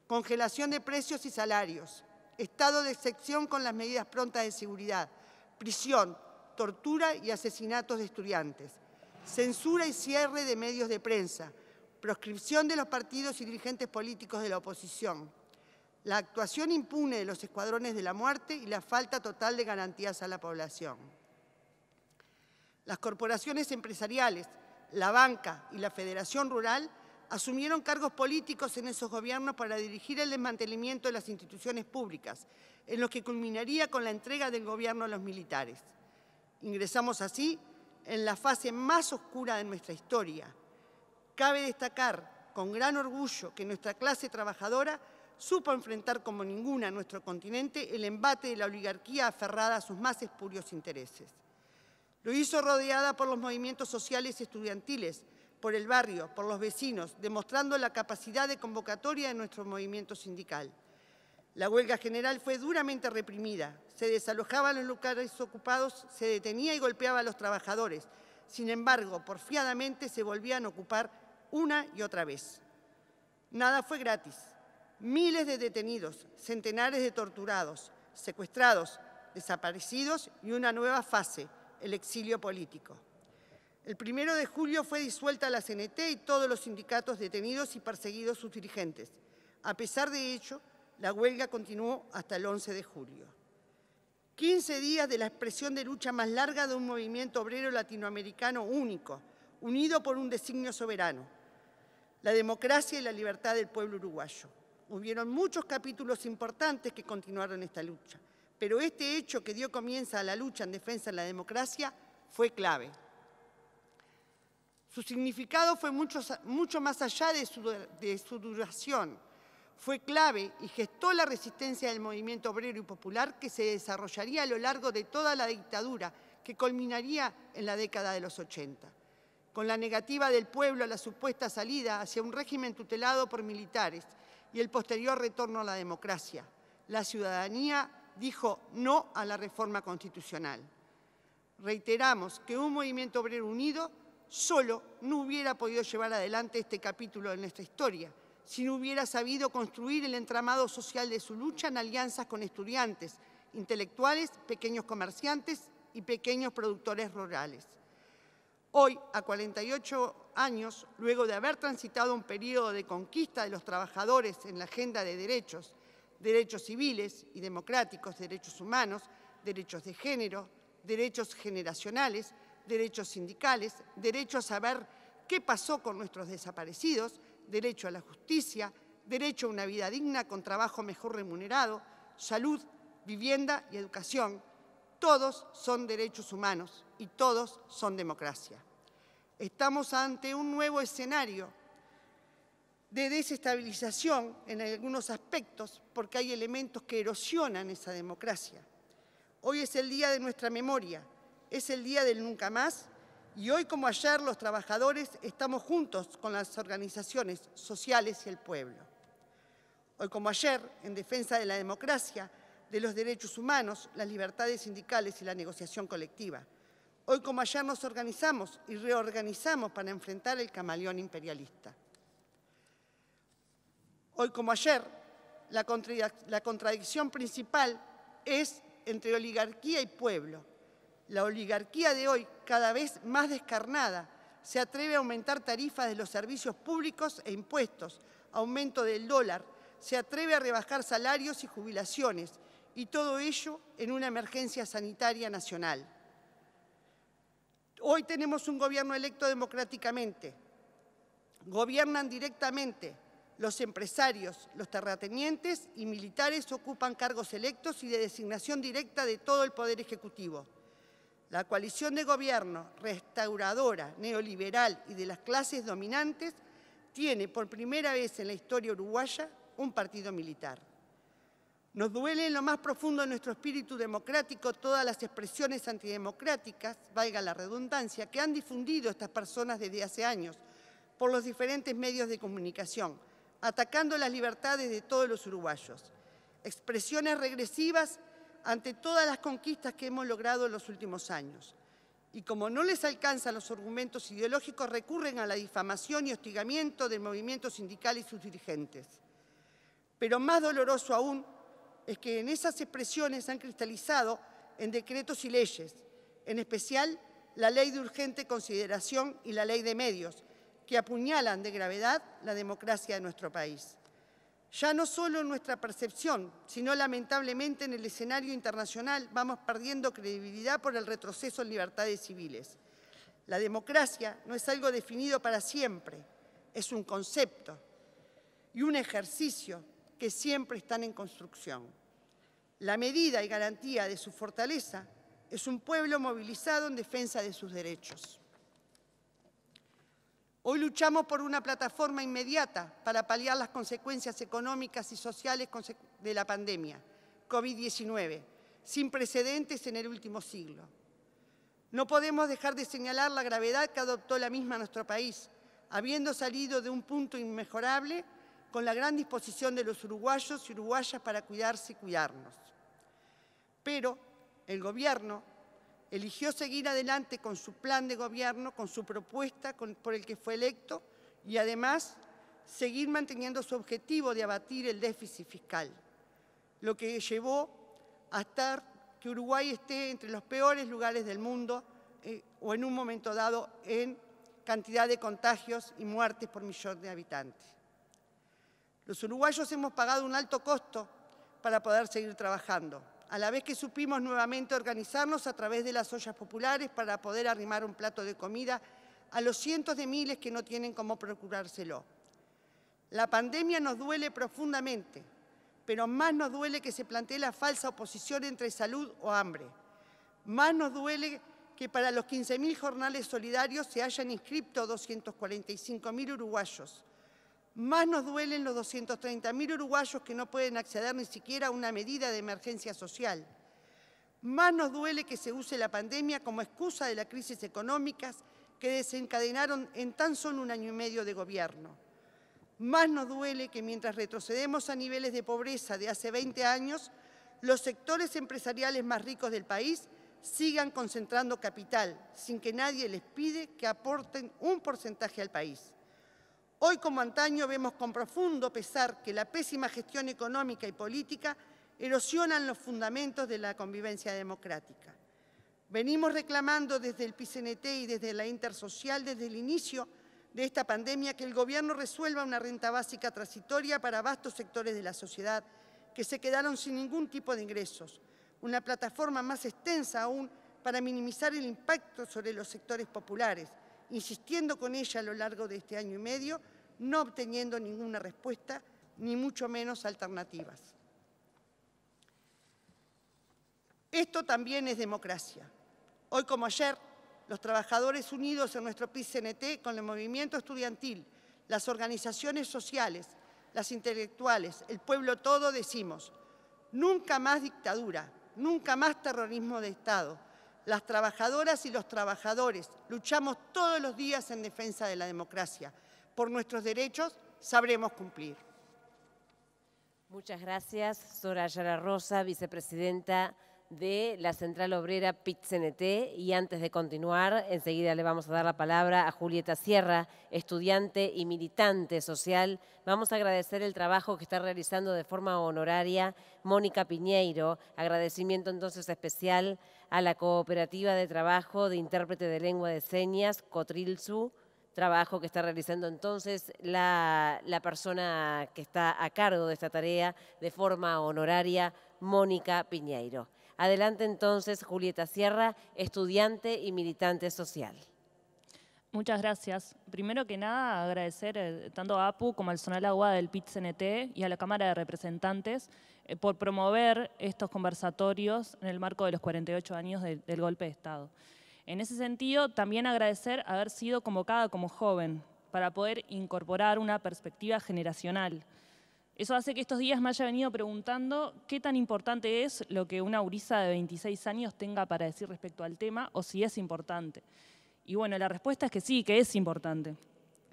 congelación de precios y salarios, estado de excepción con las medidas prontas de seguridad, prisión, tortura y asesinatos de estudiantes, censura y cierre de medios de prensa, proscripción de los partidos y dirigentes políticos de la oposición, la actuación impune de los escuadrones de la muerte y la falta total de garantías a la población. Las corporaciones empresariales, la banca y la Federación Rural asumieron cargos políticos en esos gobiernos para dirigir el desmantelamiento de las instituciones públicas, en lo que culminaría con la entrega del gobierno a los militares. Ingresamos así en la fase más oscura de nuestra historia. Cabe destacar con gran orgullo que nuestra clase trabajadora supo enfrentar como ninguna a nuestro continente el embate de la oligarquía aferrada a sus más espurios intereses. Lo hizo rodeada por los movimientos sociales y estudiantiles, por el barrio, por los vecinos, demostrando la capacidad de convocatoria de nuestro movimiento sindical. La huelga general fue duramente reprimida, se desalojaban los lugares ocupados, se detenía y golpeaba a los trabajadores. Sin embargo, porfiadamente se volvían a ocupar una y otra vez. Nada fue gratis. Miles de detenidos, centenares de torturados, secuestrados, desaparecidos y una nueva fase, el exilio político. El primero de julio fue disuelta la CNT y todos los sindicatos detenidos y perseguidos sus dirigentes. A pesar de ello, la huelga continuó hasta el 11 de julio. 15 días de la expresión de lucha más larga de un movimiento obrero latinoamericano único, unido por un designio soberano, la democracia y la libertad del pueblo uruguayo. Hubieron muchos capítulos importantes que continuaron esta lucha, pero este hecho que dio comienzo a la lucha en defensa de la democracia fue clave. Su significado fue mucho, mucho más allá de su, de su duración. Fue clave y gestó la resistencia del movimiento obrero y popular que se desarrollaría a lo largo de toda la dictadura, que culminaría en la década de los 80. Con la negativa del pueblo a la supuesta salida hacia un régimen tutelado por militares y el posterior retorno a la democracia, la ciudadanía dijo no a la reforma constitucional. Reiteramos que un movimiento obrero unido solo no hubiera podido llevar adelante este capítulo de nuestra historia, si no hubiera sabido construir el entramado social de su lucha en alianzas con estudiantes, intelectuales, pequeños comerciantes y pequeños productores rurales. Hoy, a 48 años, luego de haber transitado un periodo de conquista de los trabajadores en la agenda de derechos, derechos civiles y democráticos, derechos humanos, derechos de género, derechos generacionales, derechos sindicales, derecho a saber qué pasó con nuestros desaparecidos, derecho a la justicia, derecho a una vida digna con trabajo mejor remunerado, salud, vivienda y educación. Todos son derechos humanos y todos son democracia. Estamos ante un nuevo escenario de desestabilización en algunos aspectos porque hay elementos que erosionan esa democracia. Hoy es el día de nuestra memoria, es el día del nunca más y hoy como ayer los trabajadores estamos juntos con las organizaciones sociales y el pueblo. Hoy como ayer, en defensa de la democracia, de los derechos humanos, las libertades sindicales y la negociación colectiva. Hoy como ayer nos organizamos y reorganizamos para enfrentar el camaleón imperialista. Hoy como ayer, la, la contradicción principal es entre oligarquía y pueblo, la oligarquía de hoy, cada vez más descarnada, se atreve a aumentar tarifas de los servicios públicos e impuestos, aumento del dólar, se atreve a rebajar salarios y jubilaciones, y todo ello en una emergencia sanitaria nacional. Hoy tenemos un gobierno electo democráticamente. Gobiernan directamente los empresarios, los terratenientes y militares ocupan cargos electos y de designación directa de todo el Poder Ejecutivo. La coalición de gobierno restauradora, neoliberal y de las clases dominantes tiene por primera vez en la historia uruguaya un partido militar. Nos duele en lo más profundo de nuestro espíritu democrático todas las expresiones antidemocráticas, valga la redundancia, que han difundido estas personas desde hace años por los diferentes medios de comunicación, atacando las libertades de todos los uruguayos. Expresiones regresivas ante todas las conquistas que hemos logrado en los últimos años. Y como no les alcanzan los argumentos ideológicos, recurren a la difamación y hostigamiento del movimiento sindical y sus dirigentes. Pero más doloroso aún es que en esas expresiones han cristalizado en decretos y leyes, en especial la Ley de Urgente Consideración y la Ley de Medios, que apuñalan de gravedad la democracia de nuestro país. Ya no solo en nuestra percepción, sino lamentablemente en el escenario internacional vamos perdiendo credibilidad por el retroceso en libertades civiles. La democracia no es algo definido para siempre, es un concepto y un ejercicio que siempre están en construcción. La medida y garantía de su fortaleza es un pueblo movilizado en defensa de sus derechos. Hoy luchamos por una plataforma inmediata para paliar las consecuencias económicas y sociales de la pandemia COVID-19, sin precedentes en el último siglo. No podemos dejar de señalar la gravedad que adoptó la misma nuestro país, habiendo salido de un punto inmejorable con la gran disposición de los uruguayos y uruguayas para cuidarse y cuidarnos. Pero el Gobierno eligió seguir adelante con su plan de gobierno, con su propuesta por el que fue electo y además seguir manteniendo su objetivo de abatir el déficit fiscal, lo que llevó a estar que Uruguay esté entre los peores lugares del mundo eh, o en un momento dado en cantidad de contagios y muertes por millón de habitantes. Los uruguayos hemos pagado un alto costo para poder seguir trabajando a la vez que supimos nuevamente organizarnos a través de las ollas populares para poder arrimar un plato de comida a los cientos de miles que no tienen cómo procurárselo. La pandemia nos duele profundamente, pero más nos duele que se plantee la falsa oposición entre salud o hambre. Más nos duele que para los 15.000 jornales solidarios se hayan inscrito 245.000 uruguayos, más nos duelen los 230.000 uruguayos que no pueden acceder ni siquiera a una medida de emergencia social. Más nos duele que se use la pandemia como excusa de las crisis económicas que desencadenaron en tan solo un año y medio de gobierno. Más nos duele que mientras retrocedemos a niveles de pobreza de hace 20 años, los sectores empresariales más ricos del país sigan concentrando capital sin que nadie les pide que aporten un porcentaje al país. Hoy como antaño vemos con profundo pesar que la pésima gestión económica y política erosionan los fundamentos de la convivencia democrática. Venimos reclamando desde el PCNT y desde la Intersocial desde el inicio de esta pandemia que el Gobierno resuelva una renta básica transitoria para vastos sectores de la sociedad que se quedaron sin ningún tipo de ingresos, una plataforma más extensa aún para minimizar el impacto sobre los sectores populares, insistiendo con ella a lo largo de este año y medio, no obteniendo ninguna respuesta, ni mucho menos alternativas. Esto también es democracia. Hoy como ayer, los trabajadores unidos en nuestro cnt con el movimiento estudiantil, las organizaciones sociales, las intelectuales, el pueblo todo decimos, nunca más dictadura, nunca más terrorismo de Estado, las trabajadoras y los trabajadores luchamos todos los días en defensa de la democracia. Por nuestros derechos sabremos cumplir. Muchas gracias, Sora Rosa, vicepresidenta de la Central Obrera PITCNT. Y antes de continuar, enseguida le vamos a dar la palabra a Julieta Sierra, estudiante y militante social. Vamos a agradecer el trabajo que está realizando de forma honoraria Mónica Piñeiro. Agradecimiento entonces especial a la Cooperativa de Trabajo de Intérprete de Lengua de Señas, Cotrilzu, trabajo que está realizando entonces la, persona que está a cargo de esta tarea de forma honoraria, Mónica Piñeiro. Adelante entonces Julieta Sierra, estudiante y militante social. Muchas gracias. Primero que nada, agradecer eh, tanto a APU como al Zonal Agua del pit y a la Cámara de Representantes eh, por promover estos conversatorios en el marco de los 48 años del golpe de Estado. En ese sentido, también agradecer haber sido convocada como joven para poder incorporar una perspectiva generacional. Eso hace que estos días me haya venido preguntando qué tan importante es lo que una Urisa de 26 años tenga para decir respecto al tema o si es importante. Y bueno, la respuesta es que sí, que es importante.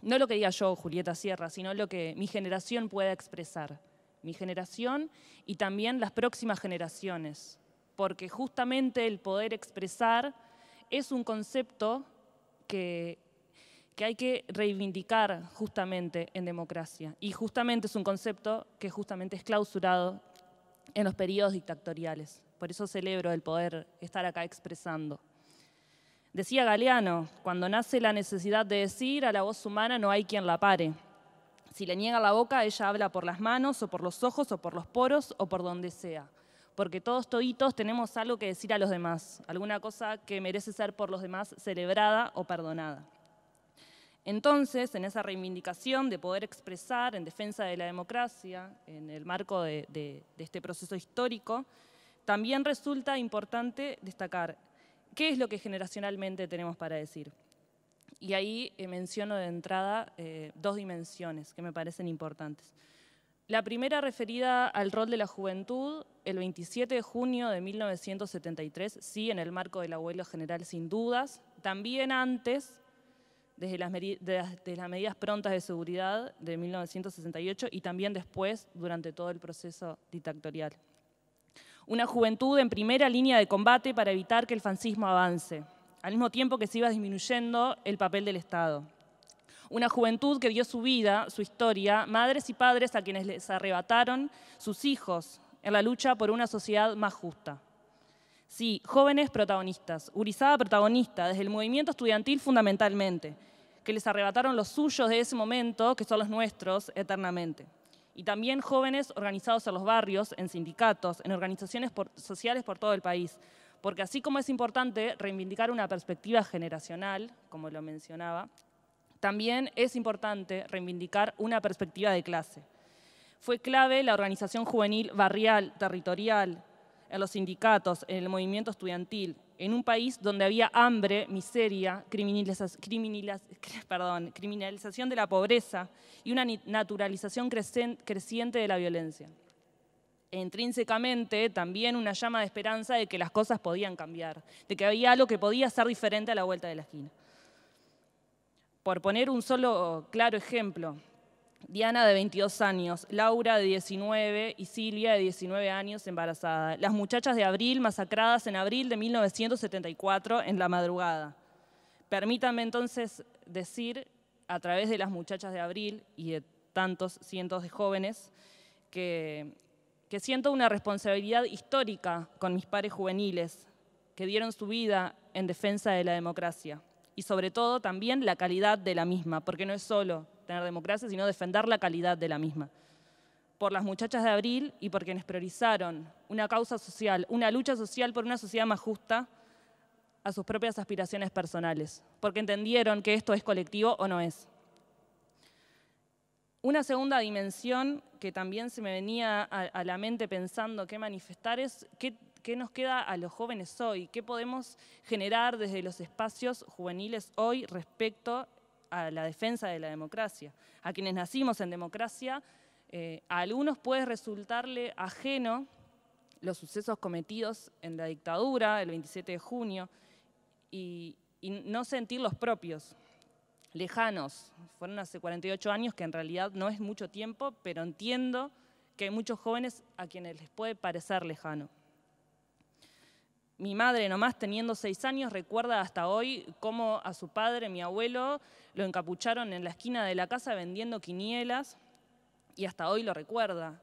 No lo que diga yo, Julieta Sierra, sino lo que mi generación pueda expresar. Mi generación y también las próximas generaciones. Porque justamente el poder expresar es un concepto que, que hay que reivindicar justamente en democracia. Y justamente es un concepto que justamente es clausurado en los periodos dictatoriales. Por eso celebro el poder estar acá expresando. Decía Galeano, cuando nace la necesidad de decir, a la voz humana no hay quien la pare. Si le niega la boca, ella habla por las manos, o por los ojos, o por los poros, o por donde sea. Porque todos toditos tenemos algo que decir a los demás, alguna cosa que merece ser por los demás celebrada o perdonada. Entonces, en esa reivindicación de poder expresar en defensa de la democracia, en el marco de, de este proceso histórico, también resulta importante destacar ¿Qué es lo que generacionalmente tenemos para decir? Y ahí eh, menciono de entrada eh, dos dimensiones que me parecen importantes. La primera referida al rol de la juventud, el 27 de junio de 1973, sí, en el marco del abuelo general sin dudas, también antes, desde las, desde las medidas prontas de seguridad de 1968 y también después, durante todo el proceso dictatorial una juventud en primera línea de combate para evitar que el fascismo avance, al mismo tiempo que se iba disminuyendo el papel del Estado. Una juventud que dio su vida, su historia, madres y padres a quienes les arrebataron sus hijos en la lucha por una sociedad más justa. Sí, jóvenes protagonistas, Urizada protagonista, desde el movimiento estudiantil fundamentalmente, que les arrebataron los suyos de ese momento, que son los nuestros, eternamente y también jóvenes organizados en los barrios, en sindicatos, en organizaciones sociales por todo el país. Porque así como es importante reivindicar una perspectiva generacional, como lo mencionaba, también es importante reivindicar una perspectiva de clase. Fue clave la organización juvenil barrial, territorial, en los sindicatos, en el movimiento estudiantil, en un país donde había hambre, miseria, criminalización, de la pobreza y una naturalización creciente de la violencia. intrínsecamente también una llama de esperanza de que las cosas podían cambiar, de que había algo que podía ser diferente a la vuelta de la esquina. Por poner un solo claro ejemplo, Diana de 22 años, Laura de 19 y Silvia de 19 años embarazada. Las muchachas de abril masacradas en abril de 1974 en la madrugada. Permítanme entonces decir, a través de las muchachas de abril y de tantos cientos de jóvenes, que, que siento una responsabilidad histórica con mis pares juveniles, que dieron su vida en defensa de la democracia y sobre todo también la calidad de la misma, porque no es solo tener democracia, sino defender la calidad de la misma. Por las muchachas de abril y por quienes priorizaron una causa social, una lucha social por una sociedad más justa a sus propias aspiraciones personales, porque entendieron que esto es colectivo o no es. Una segunda dimensión que también se me venía a, la mente pensando qué manifestar es qué, qué, nos queda a los jóvenes hoy, qué podemos generar desde los espacios juveniles hoy respecto a a la defensa de la democracia. A quienes nacimos en democracia, eh, a algunos puede resultarle ajeno los sucesos cometidos en la dictadura del 27 de junio y, y no sentir los propios, lejanos. Fueron hace 48 años, que en realidad no es mucho tiempo, pero entiendo que hay muchos jóvenes a quienes les puede parecer lejano. Mi madre, nomás teniendo seis años, recuerda hasta hoy cómo a su padre, mi abuelo, lo encapucharon en la esquina de la casa vendiendo quinielas y hasta hoy lo recuerda.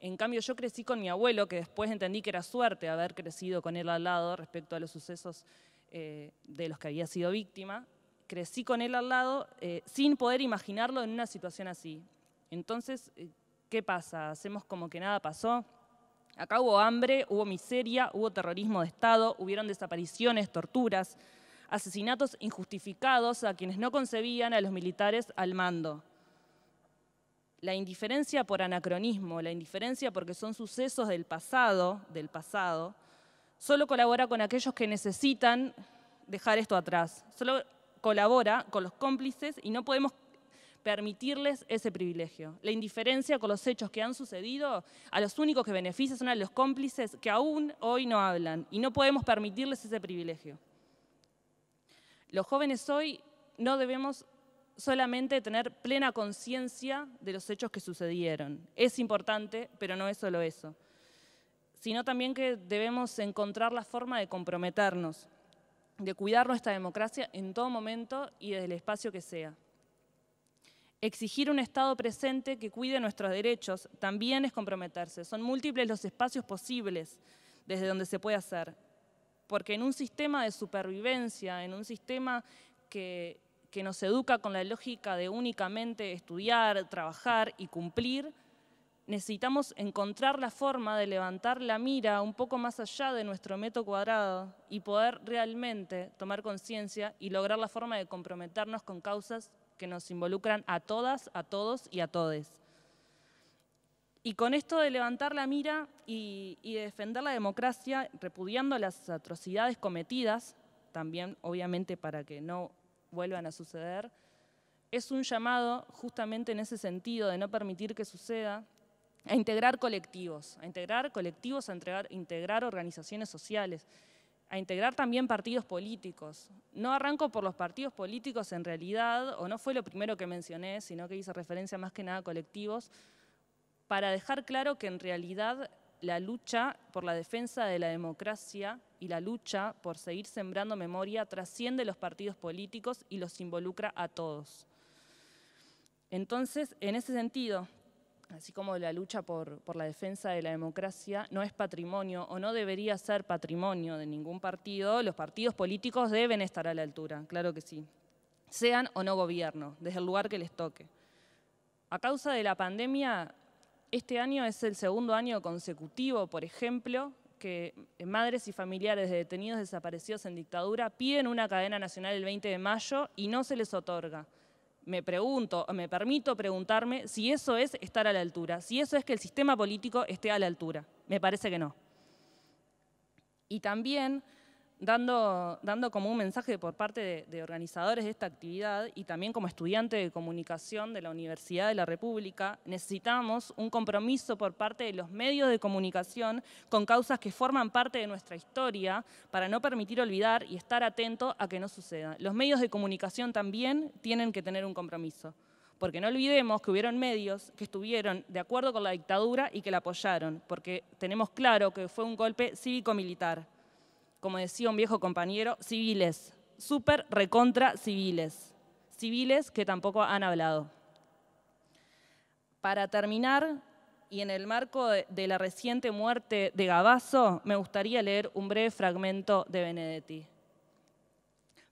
En cambio, yo crecí con mi abuelo, que después entendí que era suerte haber crecido con él al lado respecto a los sucesos eh, de los que había sido víctima. Crecí con él al lado eh, sin poder imaginarlo en una situación así. Entonces, eh, ¿qué pasa? ¿Hacemos como que nada pasó? Acá hubo hambre, hubo miseria, hubo terrorismo de Estado, hubieron desapariciones, torturas, asesinatos injustificados a quienes no concebían a los militares al mando. La indiferencia por anacronismo, la indiferencia porque son sucesos del pasado, del pasado, solo colabora con aquellos que necesitan dejar esto atrás. Solo colabora con los cómplices y no podemos permitirles ese privilegio. La indiferencia con los hechos que han sucedido, a los únicos que benefician son a los cómplices que aún hoy no hablan y no podemos permitirles ese privilegio. Los jóvenes hoy no debemos solamente tener plena conciencia de los hechos que sucedieron. Es importante, pero no es solo eso, sino también que debemos encontrar la forma de comprometernos, de cuidar nuestra democracia en todo momento y desde el espacio que sea. Exigir un Estado presente que cuide nuestros derechos también es comprometerse. Son múltiples los espacios posibles desde donde se puede hacer. Porque en un sistema de supervivencia, en un sistema que, nos educa con la lógica de únicamente estudiar, trabajar y cumplir, necesitamos encontrar la forma de levantar la mira un poco más allá de nuestro metro cuadrado y poder realmente tomar conciencia y lograr la forma de comprometernos con causas que nos involucran a todas, a todos y a todes. Y con esto de levantar la mira y, defender la democracia, repudiando las atrocidades cometidas, también obviamente para que no vuelvan a suceder, es un llamado justamente en ese sentido de no permitir que suceda, a integrar colectivos, a integrar colectivos, a integrar organizaciones sociales a integrar también partidos políticos. No arranco por los partidos políticos en realidad, o no fue lo primero que mencioné, sino que hice referencia más que nada a colectivos, para dejar claro que en realidad la lucha por la defensa de la democracia y la lucha por seguir sembrando memoria trasciende los partidos políticos y los involucra a todos. Entonces, en ese sentido, así como la lucha por, la defensa de la democracia, no es patrimonio o no debería ser patrimonio de ningún partido, los partidos políticos deben estar a la altura, claro que sí, sean o no gobierno, desde el lugar que les toque. A causa de la pandemia, este año es el segundo año consecutivo, por ejemplo, que madres y familiares de detenidos desaparecidos en dictadura piden una cadena nacional el 20 de mayo y no se les otorga me pregunto, me permito preguntarme si eso es estar a la altura, si eso es que el sistema político esté a la altura. Me parece que no. Y también dando, como un mensaje por parte de, de, organizadores de esta actividad y también como estudiante de comunicación de la Universidad de la República, necesitamos un compromiso por parte de los medios de comunicación con causas que forman parte de nuestra historia para no permitir olvidar y estar atento a que no suceda. Los medios de comunicación también tienen que tener un compromiso. Porque no olvidemos que hubieron medios que estuvieron de acuerdo con la dictadura y que la apoyaron, porque tenemos claro que fue un golpe cívico-militar como decía un viejo compañero, civiles, súper recontra civiles, civiles que tampoco han hablado. Para terminar, y en el marco de, la reciente muerte de Gabazo, me gustaría leer un breve fragmento de Benedetti.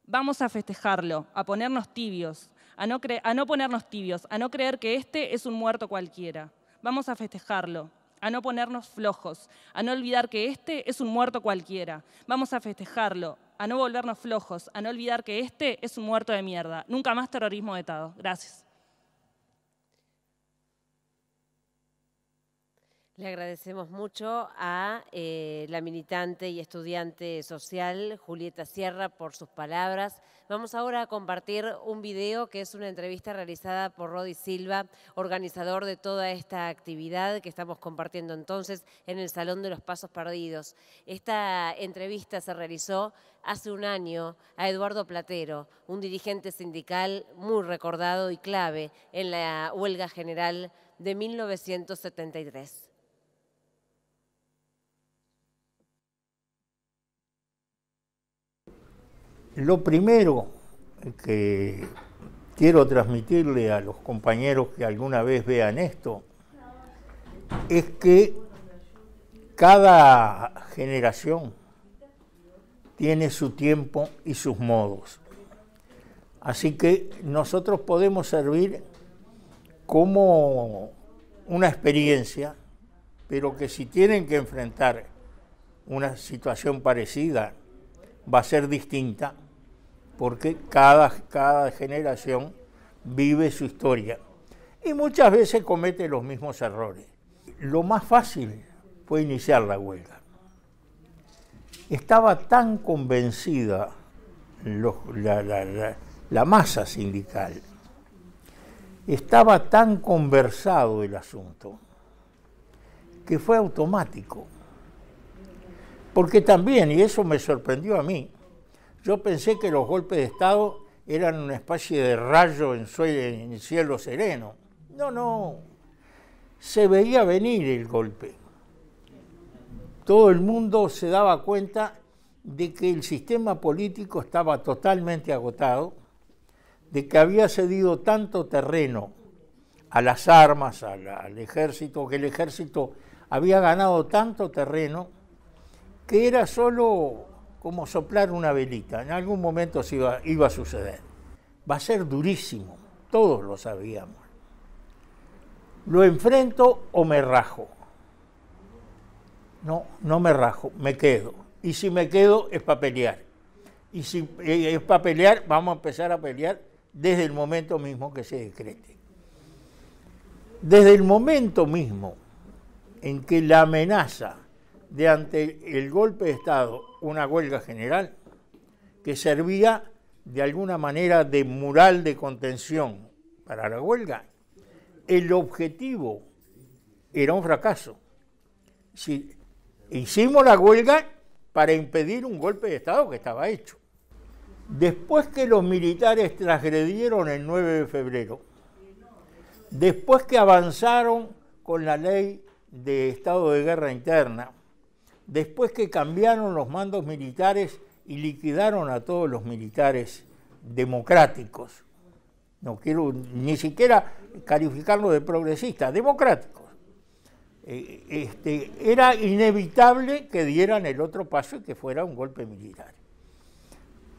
Vamos a festejarlo, a ponernos tibios, a no, a no ponernos tibios, a no creer que este es un muerto cualquiera. Vamos a festejarlo, a no ponernos flojos, a no olvidar que este es un muerto cualquiera. Vamos a festejarlo, a no volvernos flojos, a no olvidar que este es un muerto de mierda. Nunca más terrorismo de Estado. Gracias. Le agradecemos mucho a eh, la militante y estudiante social Julieta Sierra por sus palabras. Vamos ahora a compartir un video que es una entrevista realizada por Rodi Silva, organizador de toda esta actividad que estamos compartiendo entonces en el Salón de los Pasos Perdidos. Esta entrevista se realizó hace un año a Eduardo Platero, un dirigente sindical muy recordado y clave en la huelga general de 1973. Lo primero que quiero transmitirle a los compañeros que alguna vez vean esto es que cada generación tiene su tiempo y sus modos. Así que nosotros podemos servir como una experiencia, pero que si tienen que enfrentar una situación parecida, va a ser distinta porque cada, cada generación vive su historia y muchas veces comete los mismos errores. Lo más fácil fue iniciar la huelga. Estaba tan convencida la masa sindical, estaba tan conversado el asunto, que fue automático. Porque también, y eso me sorprendió a mí, yo pensé que los golpes de Estado eran una especie de rayo en, en cielo sereno. No, no. Se veía venir el golpe. Todo el mundo se daba cuenta de que el sistema político estaba totalmente agotado, de que había cedido tanto terreno a las armas, al ejército, que el ejército había ganado tanto terreno, que era solo como soplar una velita. En algún momento iba, iba a suceder. Va a ser durísimo, todos lo sabíamos. ¿Lo enfrento o me rajo? No, no me rajo, me quedo. Y si me quedo es para pelear. Y si eh, es para pelear, vamos a empezar a pelear desde el momento mismo que se decrete. Desde el momento mismo en que la amenaza de ante el golpe de Estado una huelga general que servía de alguna manera de mural de contención para la huelga. El objetivo era un fracaso. hicimos la huelga para impedir un golpe de Estado que estaba hecho. Después que los militares transgredieron el 9 de febrero, después que avanzaron con la ley de estado de guerra interna, después que cambiaron los mandos militares y liquidaron a todos los militares democráticos. No quiero ni siquiera calificarlo de progresista, democráticos. Eh, este, era inevitable que dieran el otro paso y que fuera un golpe militar.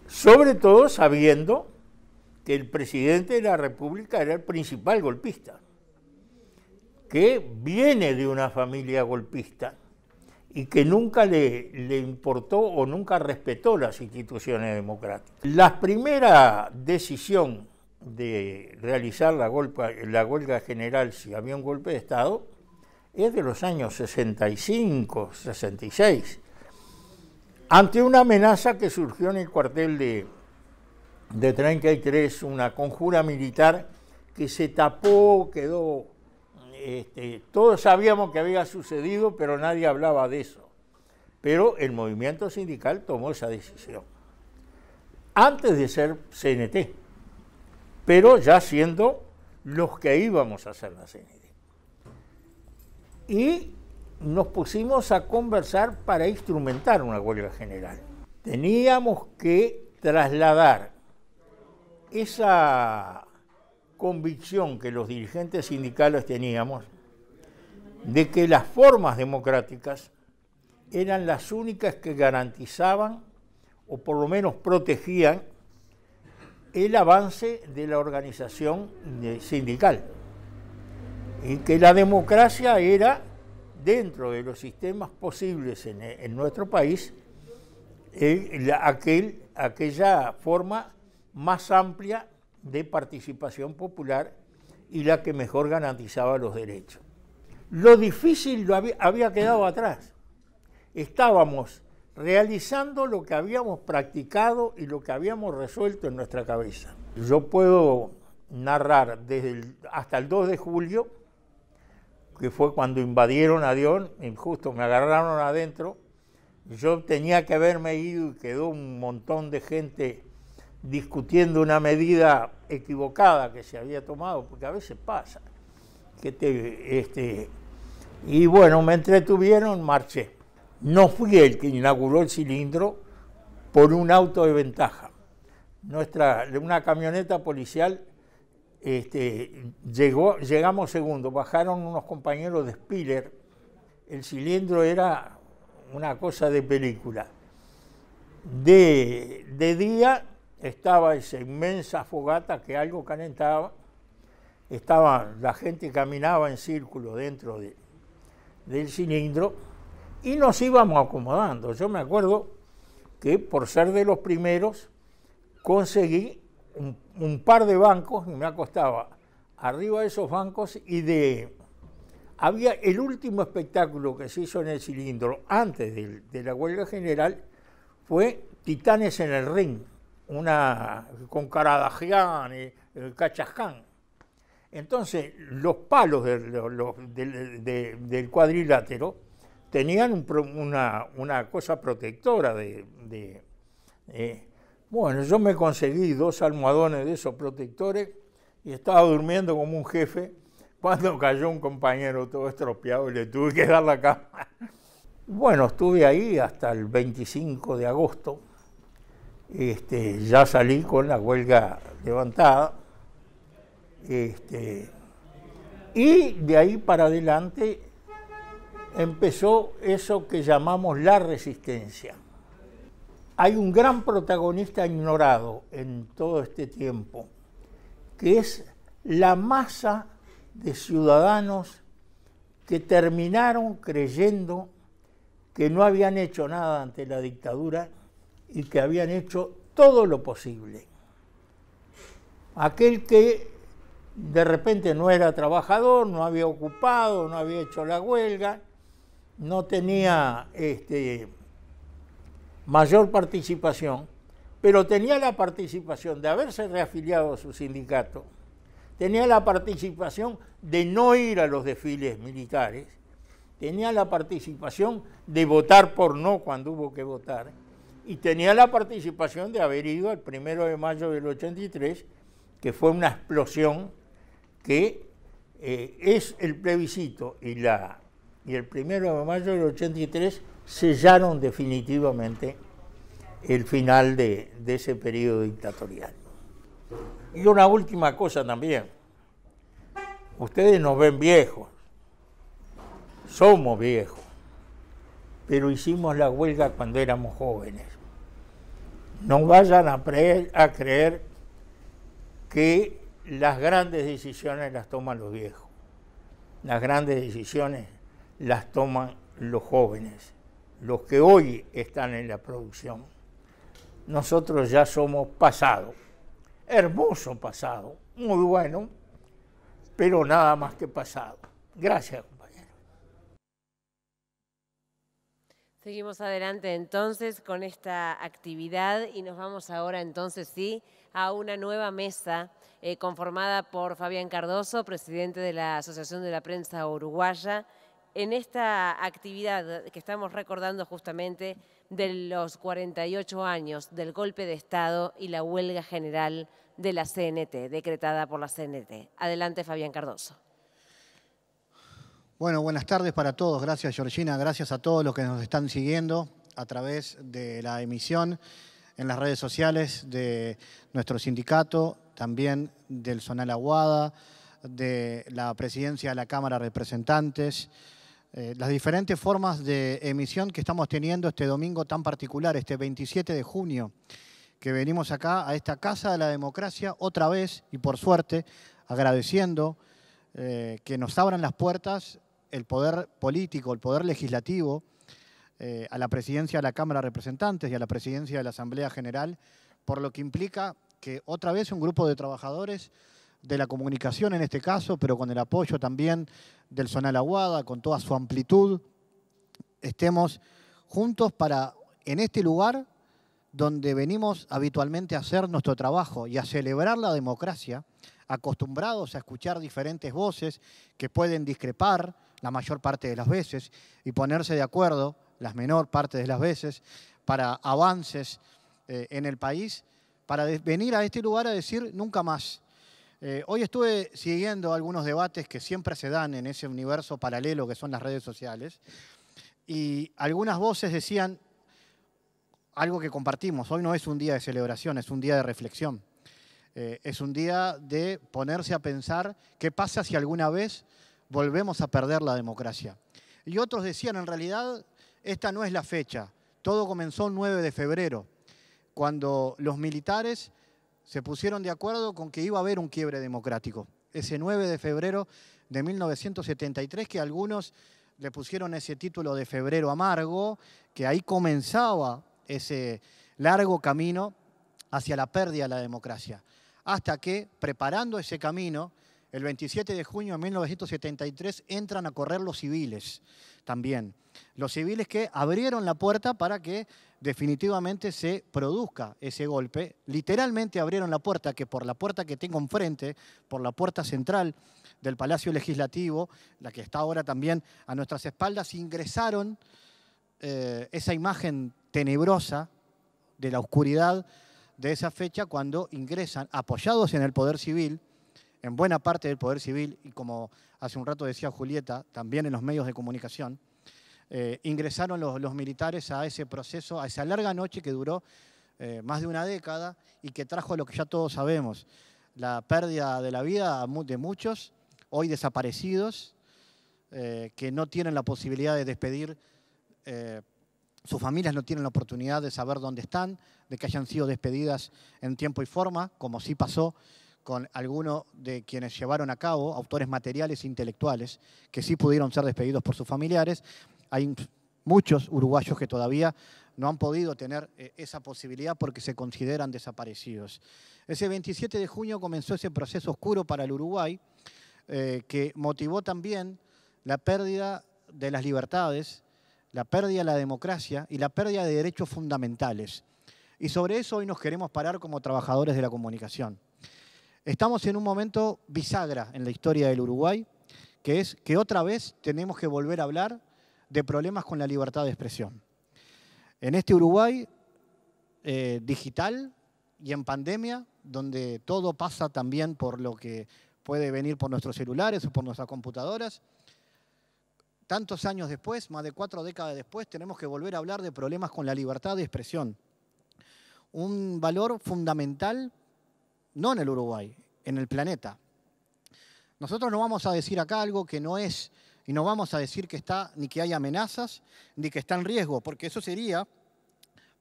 Sobre todo sabiendo que el presidente de la República era el principal golpista, que viene de una familia golpista y que nunca le, le, importó o nunca respetó las instituciones democráticas. La primera decisión de realizar la, la huelga general si había un golpe de Estado es de los años 65, 66, ante una amenaza que surgió en el cuartel de, de 33, una conjura militar que se tapó, quedó este, todos sabíamos que había sucedido, pero nadie hablaba de eso. Pero el movimiento sindical tomó esa decisión, antes de ser CNT, pero ya siendo los que íbamos a ser la CNT. Y nos pusimos a conversar para instrumentar una huelga general. Teníamos que trasladar esa convicción que los dirigentes sindicales teníamos de que las formas democráticas eran las únicas que garantizaban o por lo menos protegían el avance de la organización sindical y que la democracia era dentro de los sistemas posibles en, nuestro país eh, aquella forma más amplia de participación popular y la que mejor garantizaba los derechos. Lo difícil lo había, quedado atrás. Estábamos realizando lo que habíamos practicado y lo que habíamos resuelto en nuestra cabeza. Yo puedo narrar desde hasta el 2 de julio, que fue cuando invadieron a Dion, injusto, me agarraron adentro, yo tenía que haberme ido y quedó un montón de gente discutiendo una medida equivocada que se había tomado, porque a veces pasa. Que este, y bueno, me entretuvieron, marché. No fui el que inauguró el cilindro por un auto de ventaja. Nuestra, una camioneta policial este, llegó, llegamos segundo, bajaron unos compañeros de Spiller, el cilindro era una cosa de película. De, de día estaba esa inmensa fogata que algo calentaba, estaba, la gente caminaba en círculo dentro del cilindro y nos íbamos acomodando. Yo me acuerdo que por ser de los primeros conseguí un, par de bancos y me acostaba arriba de esos bancos y de había el último espectáculo que se hizo en el cilindro antes de, de la huelga general fue Titanes en el ring una, con Caradagian y el eh, Entonces, los palos del, cuadrilátero tenían una, cosa protectora de... Eh, bueno, yo me conseguí dos almohadones de esos protectores y estaba durmiendo como un jefe cuando cayó un compañero todo estropeado y le tuve que dar la cama. Bueno, estuve ahí hasta el 25 de agosto este, ya salí con la huelga levantada. Este, y de ahí para adelante empezó eso que llamamos la resistencia. Hay un gran protagonista ignorado en todo este tiempo, que es la masa de ciudadanos que terminaron creyendo que no habían hecho nada ante la dictadura y que habían hecho todo lo posible. Aquel que de repente no era trabajador, no había ocupado, no había hecho la huelga, no tenía este, mayor participación, pero tenía la participación de haberse reafiliado a su sindicato, tenía la participación de no ir a los desfiles militares, tenía la participación de votar por no cuando hubo que votar y tenía la participación de haber ido el primero de mayo del 83, que fue una explosión que eh, es el plebiscito y, la, y el primero de mayo del 83 sellaron definitivamente el final de, de ese periodo dictatorial. Y una última cosa también. Ustedes nos ven viejos, somos viejos, pero hicimos la huelga cuando éramos jóvenes. No vayan a, creer que las grandes decisiones las toman los viejos, las grandes decisiones las toman los jóvenes, los que hoy están en la producción. Nosotros ya somos pasado, hermoso pasado, muy bueno, pero nada más que pasado. Gracias. Seguimos adelante entonces con esta actividad y nos vamos ahora entonces sí a una nueva mesa eh, conformada por Fabián Cardoso, presidente de la Asociación de la Prensa Uruguaya, en esta actividad que estamos recordando justamente de los 48 años del golpe de Estado y la huelga general de la CNT, decretada por la CNT. Adelante Fabián Cardoso. Bueno, buenas tardes para todos. Gracias Georgina, gracias a todos los que nos están siguiendo a través de la emisión en las redes sociales de nuestro sindicato, también del Zonal Aguada, de la presidencia de la Cámara de Representantes, eh, las diferentes formas de emisión que estamos teniendo este domingo tan particular, este 27 de junio, que venimos acá a esta Casa de la Democracia otra vez y por suerte agradeciendo eh, que nos abran las puertas el poder político, el poder legislativo, eh, a la presidencia de la Cámara de Representantes y a la presidencia de la Asamblea General, por lo que implica que otra vez un grupo de trabajadores de la comunicación en este caso, pero con el apoyo también del Zonal Aguada, con toda su amplitud, estemos juntos para, en este lugar donde venimos habitualmente a hacer nuestro trabajo y a celebrar la democracia, acostumbrados a escuchar diferentes voces que pueden discrepar, la mayor parte de las veces y ponerse de acuerdo las menor parte de las veces para avances eh, en el país, para venir a este lugar a decir nunca más. Eh, hoy estuve siguiendo algunos debates que siempre se dan en ese universo paralelo que son las redes sociales y algunas voces decían algo que compartimos, hoy no es un día de celebración, es un día de reflexión, eh, es un día de ponerse a pensar qué pasa si alguna vez volvemos a perder la democracia. Y otros decían, en realidad, esta no es la fecha. Todo comenzó el 9 de febrero, cuando los militares se pusieron de acuerdo con que iba a haber un quiebre democrático. Ese 9 de febrero de 1973, que algunos le pusieron ese título de febrero amargo, que ahí comenzaba ese largo camino hacia la pérdida de la democracia. Hasta que, preparando ese camino, el 27 de junio de 1973 entran a correr los civiles también. Los civiles que abrieron la puerta para que definitivamente se produzca ese golpe. Literalmente abrieron la puerta, que por la puerta que tengo enfrente, por la puerta central del Palacio Legislativo, la que está ahora también a nuestras espaldas, ingresaron eh, esa imagen tenebrosa de la oscuridad de esa fecha cuando ingresan, apoyados en el Poder Civil, en buena parte del Poder Civil y como hace un rato decía Julieta, también en los medios de comunicación, eh, ingresaron los, militares a ese proceso, a esa larga noche que duró eh, más de una década y que trajo lo que ya todos sabemos, la pérdida de la vida de muchos, hoy desaparecidos, eh, que no tienen la posibilidad de despedir sus familias no tienen la oportunidad de saber dónde están, de que hayan sido despedidas en tiempo y forma, como sí pasó con algunos de quienes llevaron a cabo, autores materiales e intelectuales, que sí pudieron ser despedidos por sus familiares. Hay muchos uruguayos que todavía no han podido tener eh, esa posibilidad porque se consideran desaparecidos. Ese 27 de junio comenzó ese proceso oscuro para el Uruguay, eh, que motivó también la pérdida de las libertades, la pérdida de la democracia y la pérdida de derechos fundamentales. Y sobre eso hoy nos queremos parar como trabajadores de la comunicación. Estamos en un momento bisagra en la historia del Uruguay, que es que otra vez tenemos que volver a hablar de problemas con la libertad de expresión. En este Uruguay eh, digital y en pandemia, donde todo pasa también por lo que puede venir por nuestros celulares o por nuestras computadoras, tantos años después, más de cuatro décadas después, tenemos que volver a hablar de problemas con la libertad de expresión. Un valor fundamental no en el Uruguay, en el planeta. Nosotros no vamos a decir acá algo que no es, y no vamos a decir que está, ni que hay amenazas, ni que está en riesgo, porque eso sería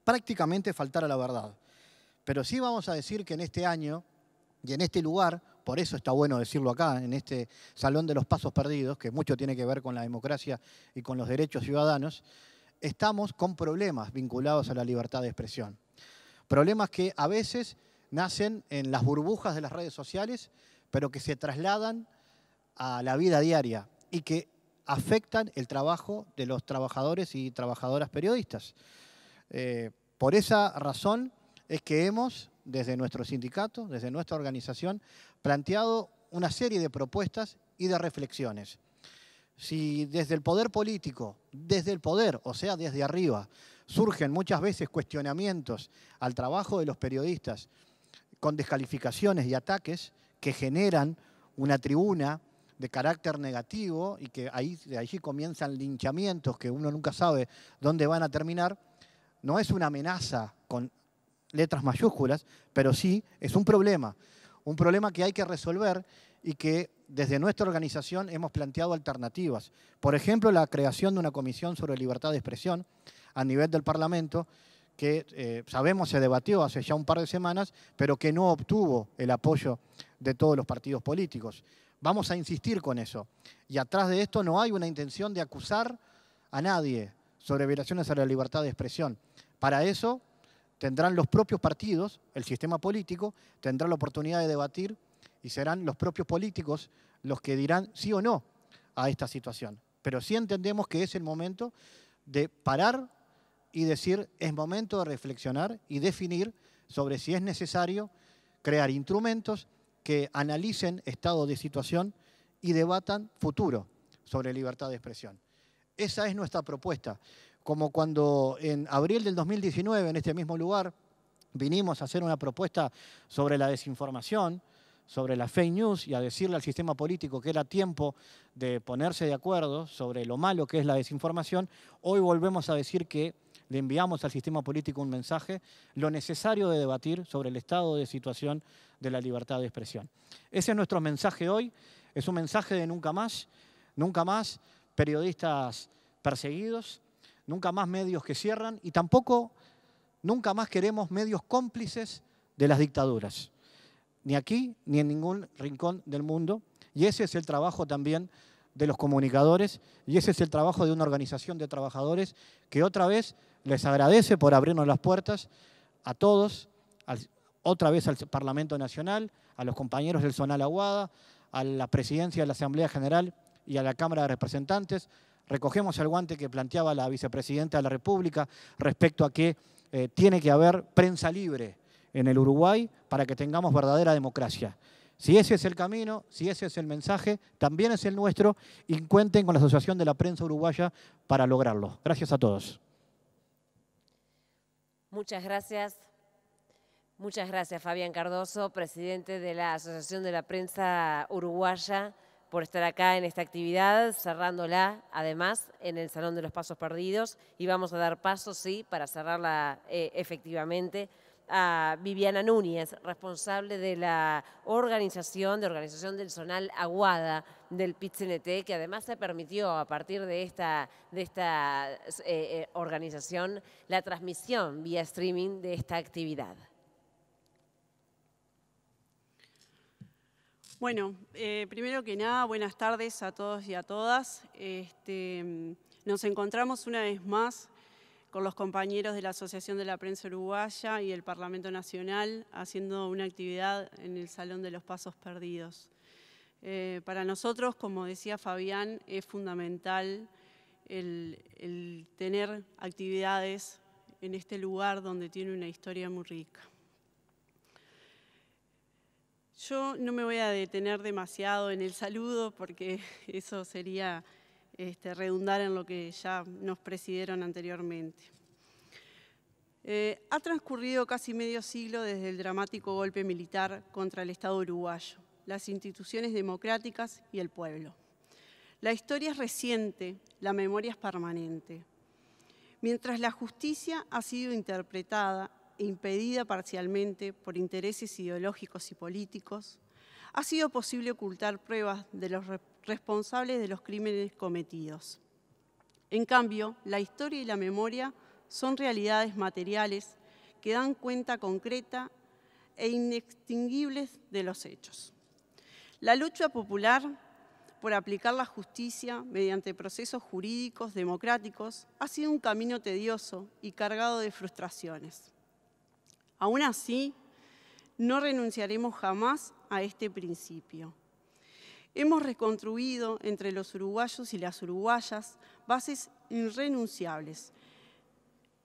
prácticamente faltar a la verdad. Pero sí vamos a decir que en este año y en este lugar, por eso está bueno decirlo acá, en este Salón de los Pasos Perdidos, que mucho tiene que ver con la democracia y con los derechos ciudadanos, estamos con problemas vinculados a la libertad de expresión. Problemas que a veces nacen en las burbujas de las redes sociales, pero que se trasladan a la vida diaria y que afectan el trabajo de los trabajadores y trabajadoras periodistas. Eh, por esa razón es que hemos, desde nuestro sindicato, desde nuestra organización, planteado una serie de propuestas y de reflexiones. Si desde el poder político, desde el poder, o sea, desde arriba, surgen muchas veces cuestionamientos al trabajo de los periodistas, con descalificaciones y ataques que generan una tribuna de carácter negativo y que ahí, de allí comienzan linchamientos que uno nunca sabe dónde van a terminar, no es una amenaza con letras mayúsculas, pero sí es un problema, un problema que hay que resolver y que desde nuestra organización hemos planteado alternativas. Por ejemplo, la creación de una comisión sobre libertad de expresión a nivel del Parlamento que eh, sabemos se debatió hace ya un par de semanas, pero que no obtuvo el apoyo de todos los partidos políticos. Vamos a insistir con eso. Y atrás de esto no hay una intención de acusar a nadie sobre violaciones a la libertad de expresión. Para eso tendrán los propios partidos, el sistema político, tendrá la oportunidad de debatir y serán los propios políticos los que dirán sí o no a esta situación. Pero sí entendemos que es el momento de parar y decir, es momento de reflexionar y definir sobre si es necesario crear instrumentos que analicen estado de situación y debatan futuro sobre libertad de expresión. Esa es nuestra propuesta. Como cuando en abril del 2019, en este mismo lugar, vinimos a hacer una propuesta sobre la desinformación, sobre la fake news y a decirle al sistema político que era tiempo de ponerse de acuerdo sobre lo malo que es la desinformación, hoy volvemos a decir que le enviamos al sistema político un mensaje, lo necesario de debatir sobre el estado de situación de la libertad de expresión. Ese es nuestro mensaje hoy, es un mensaje de nunca más, nunca más periodistas perseguidos, nunca más medios que cierran y tampoco nunca más queremos medios cómplices de las dictaduras, ni aquí ni en ningún rincón del mundo. Y ese es el trabajo también de los comunicadores y ese es el trabajo de una organización de trabajadores que otra vez les agradece por abrirnos las puertas a todos, otra vez al Parlamento Nacional, a los compañeros del Zonal Aguada, a la presidencia de la Asamblea General y a la Cámara de Representantes. Recogemos el guante que planteaba la vicepresidenta de la República respecto a que eh, tiene que haber prensa libre en el Uruguay para que tengamos verdadera democracia. Si ese es el camino, si ese es el mensaje, también es el nuestro y cuenten con la Asociación de la Prensa Uruguaya para lograrlo. Gracias a todos. Muchas gracias. Muchas gracias, Fabián Cardoso, presidente de la Asociación de la Prensa Uruguaya, por estar acá en esta actividad, cerrándola, además, en el Salón de los Pasos Perdidos. Y vamos a dar paso, sí, para cerrarla eh, efectivamente a Viviana Núñez, responsable de la organización, de organización del Zonal Aguada del PITCNT, e que además se permitió a partir de esta, de esta eh, eh, organización la transmisión vía streaming de esta actividad. Bueno, eh, primero que nada, buenas tardes a todos y a todas. Este, nos encontramos una vez más con los compañeros de la Asociación de la Prensa Uruguaya y el Parlamento Nacional, haciendo una actividad en el Salón de los Pasos Perdidos. Eh, para nosotros, como decía Fabián, es fundamental el tener actividades en este lugar donde tiene una historia muy rica. Yo no me voy a detener demasiado en el saludo porque eso sería este, redundar en lo que ya nos presidieron anteriormente. Eh, ha transcurrido casi medio siglo desde el dramático golpe militar contra el Estado uruguayo, las instituciones democráticas y el pueblo. La historia es reciente, la memoria es permanente. Mientras la justicia ha sido interpretada e impedida parcialmente por intereses ideológicos y políticos, ha sido posible ocultar pruebas de los responsables de los crímenes cometidos. En cambio, la historia y la memoria son realidades materiales que dan cuenta concreta e inextinguibles de los hechos. La lucha popular por aplicar la justicia mediante procesos jurídicos democráticos ha sido un camino tedioso y cargado de frustraciones. Aún así, no renunciaremos jamás a este principio Hemos reconstruido entre los uruguayos y las uruguayas bases irrenunciables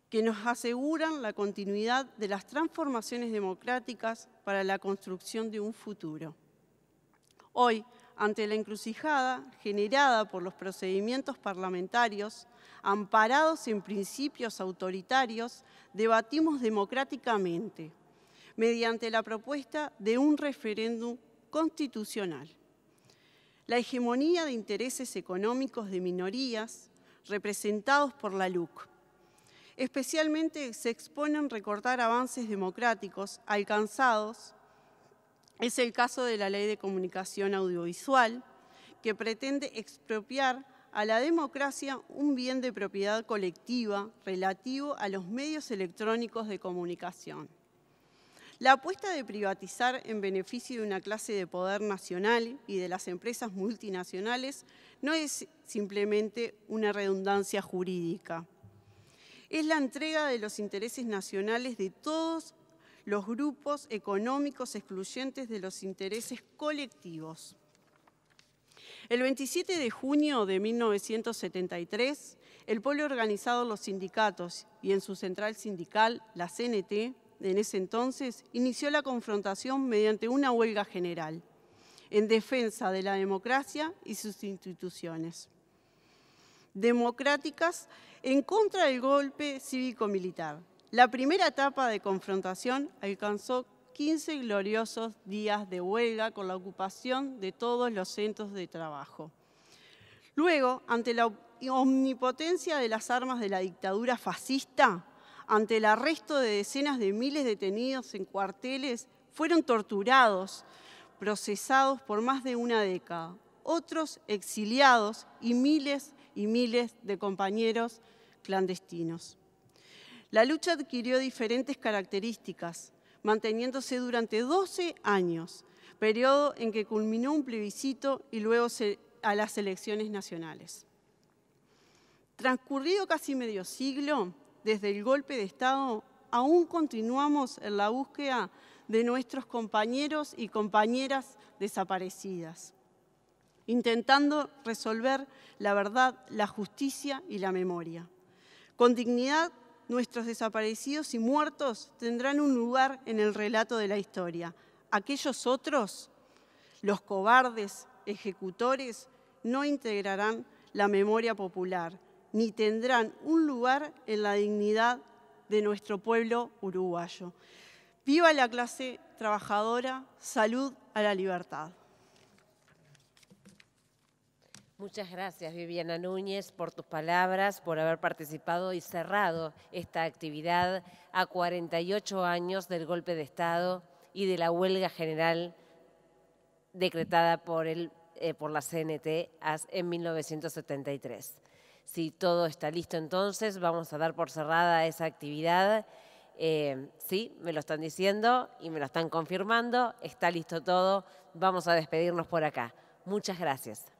que nos aseguran la continuidad de las transformaciones democráticas para la construcción de un futuro. Hoy, ante la encrucijada generada por los procedimientos parlamentarios, amparados en principios autoritarios, debatimos democráticamente mediante la propuesta de un referéndum constitucional la hegemonía de intereses económicos de minorías representados por la LUC. Especialmente se exponen recortar avances democráticos alcanzados. Es el caso de la Ley de Comunicación Audiovisual, que pretende expropiar a la democracia un bien de propiedad colectiva relativo a los medios electrónicos de comunicación. La apuesta de privatizar en beneficio de una clase de poder nacional y de las empresas multinacionales no es simplemente una redundancia jurídica. Es la entrega de los intereses nacionales de todos los grupos económicos excluyentes de los intereses colectivos. El 27 de junio de 1973, el pueblo organizado los sindicatos y en su central sindical, la CNT, en ese entonces, inició la confrontación mediante una huelga general en defensa de la democracia y sus instituciones democráticas en contra del golpe cívico-militar. La primera etapa de confrontación alcanzó 15 gloriosos días de huelga con la ocupación de todos los centros de trabajo. Luego, ante la omnipotencia de las armas de la dictadura fascista, ante el arresto de decenas de miles detenidos en cuarteles, fueron torturados, procesados por más de una década, otros exiliados y miles y miles de compañeros clandestinos. La lucha adquirió diferentes características, manteniéndose durante 12 años, periodo en que culminó un plebiscito y luego a las elecciones nacionales. Transcurrido casi medio siglo, desde el golpe de Estado, aún continuamos en la búsqueda de nuestros compañeros y compañeras desaparecidas, intentando resolver la verdad, la justicia y la memoria. Con dignidad, nuestros desaparecidos y muertos tendrán un lugar en el relato de la historia. Aquellos otros, los cobardes, ejecutores, no integrarán la memoria popular ni tendrán un lugar en la dignidad de nuestro pueblo uruguayo. Viva la clase trabajadora, salud a la libertad. Muchas gracias Viviana Núñez por tus palabras, por haber participado y cerrado esta actividad a 48 años del golpe de Estado y de la huelga general decretada por, el, eh, por la CNT en 1973. Si todo está listo, entonces vamos a dar por cerrada esa actividad. Eh, sí, me lo están diciendo y me lo están confirmando. Está listo todo. Vamos a despedirnos por acá. Muchas gracias.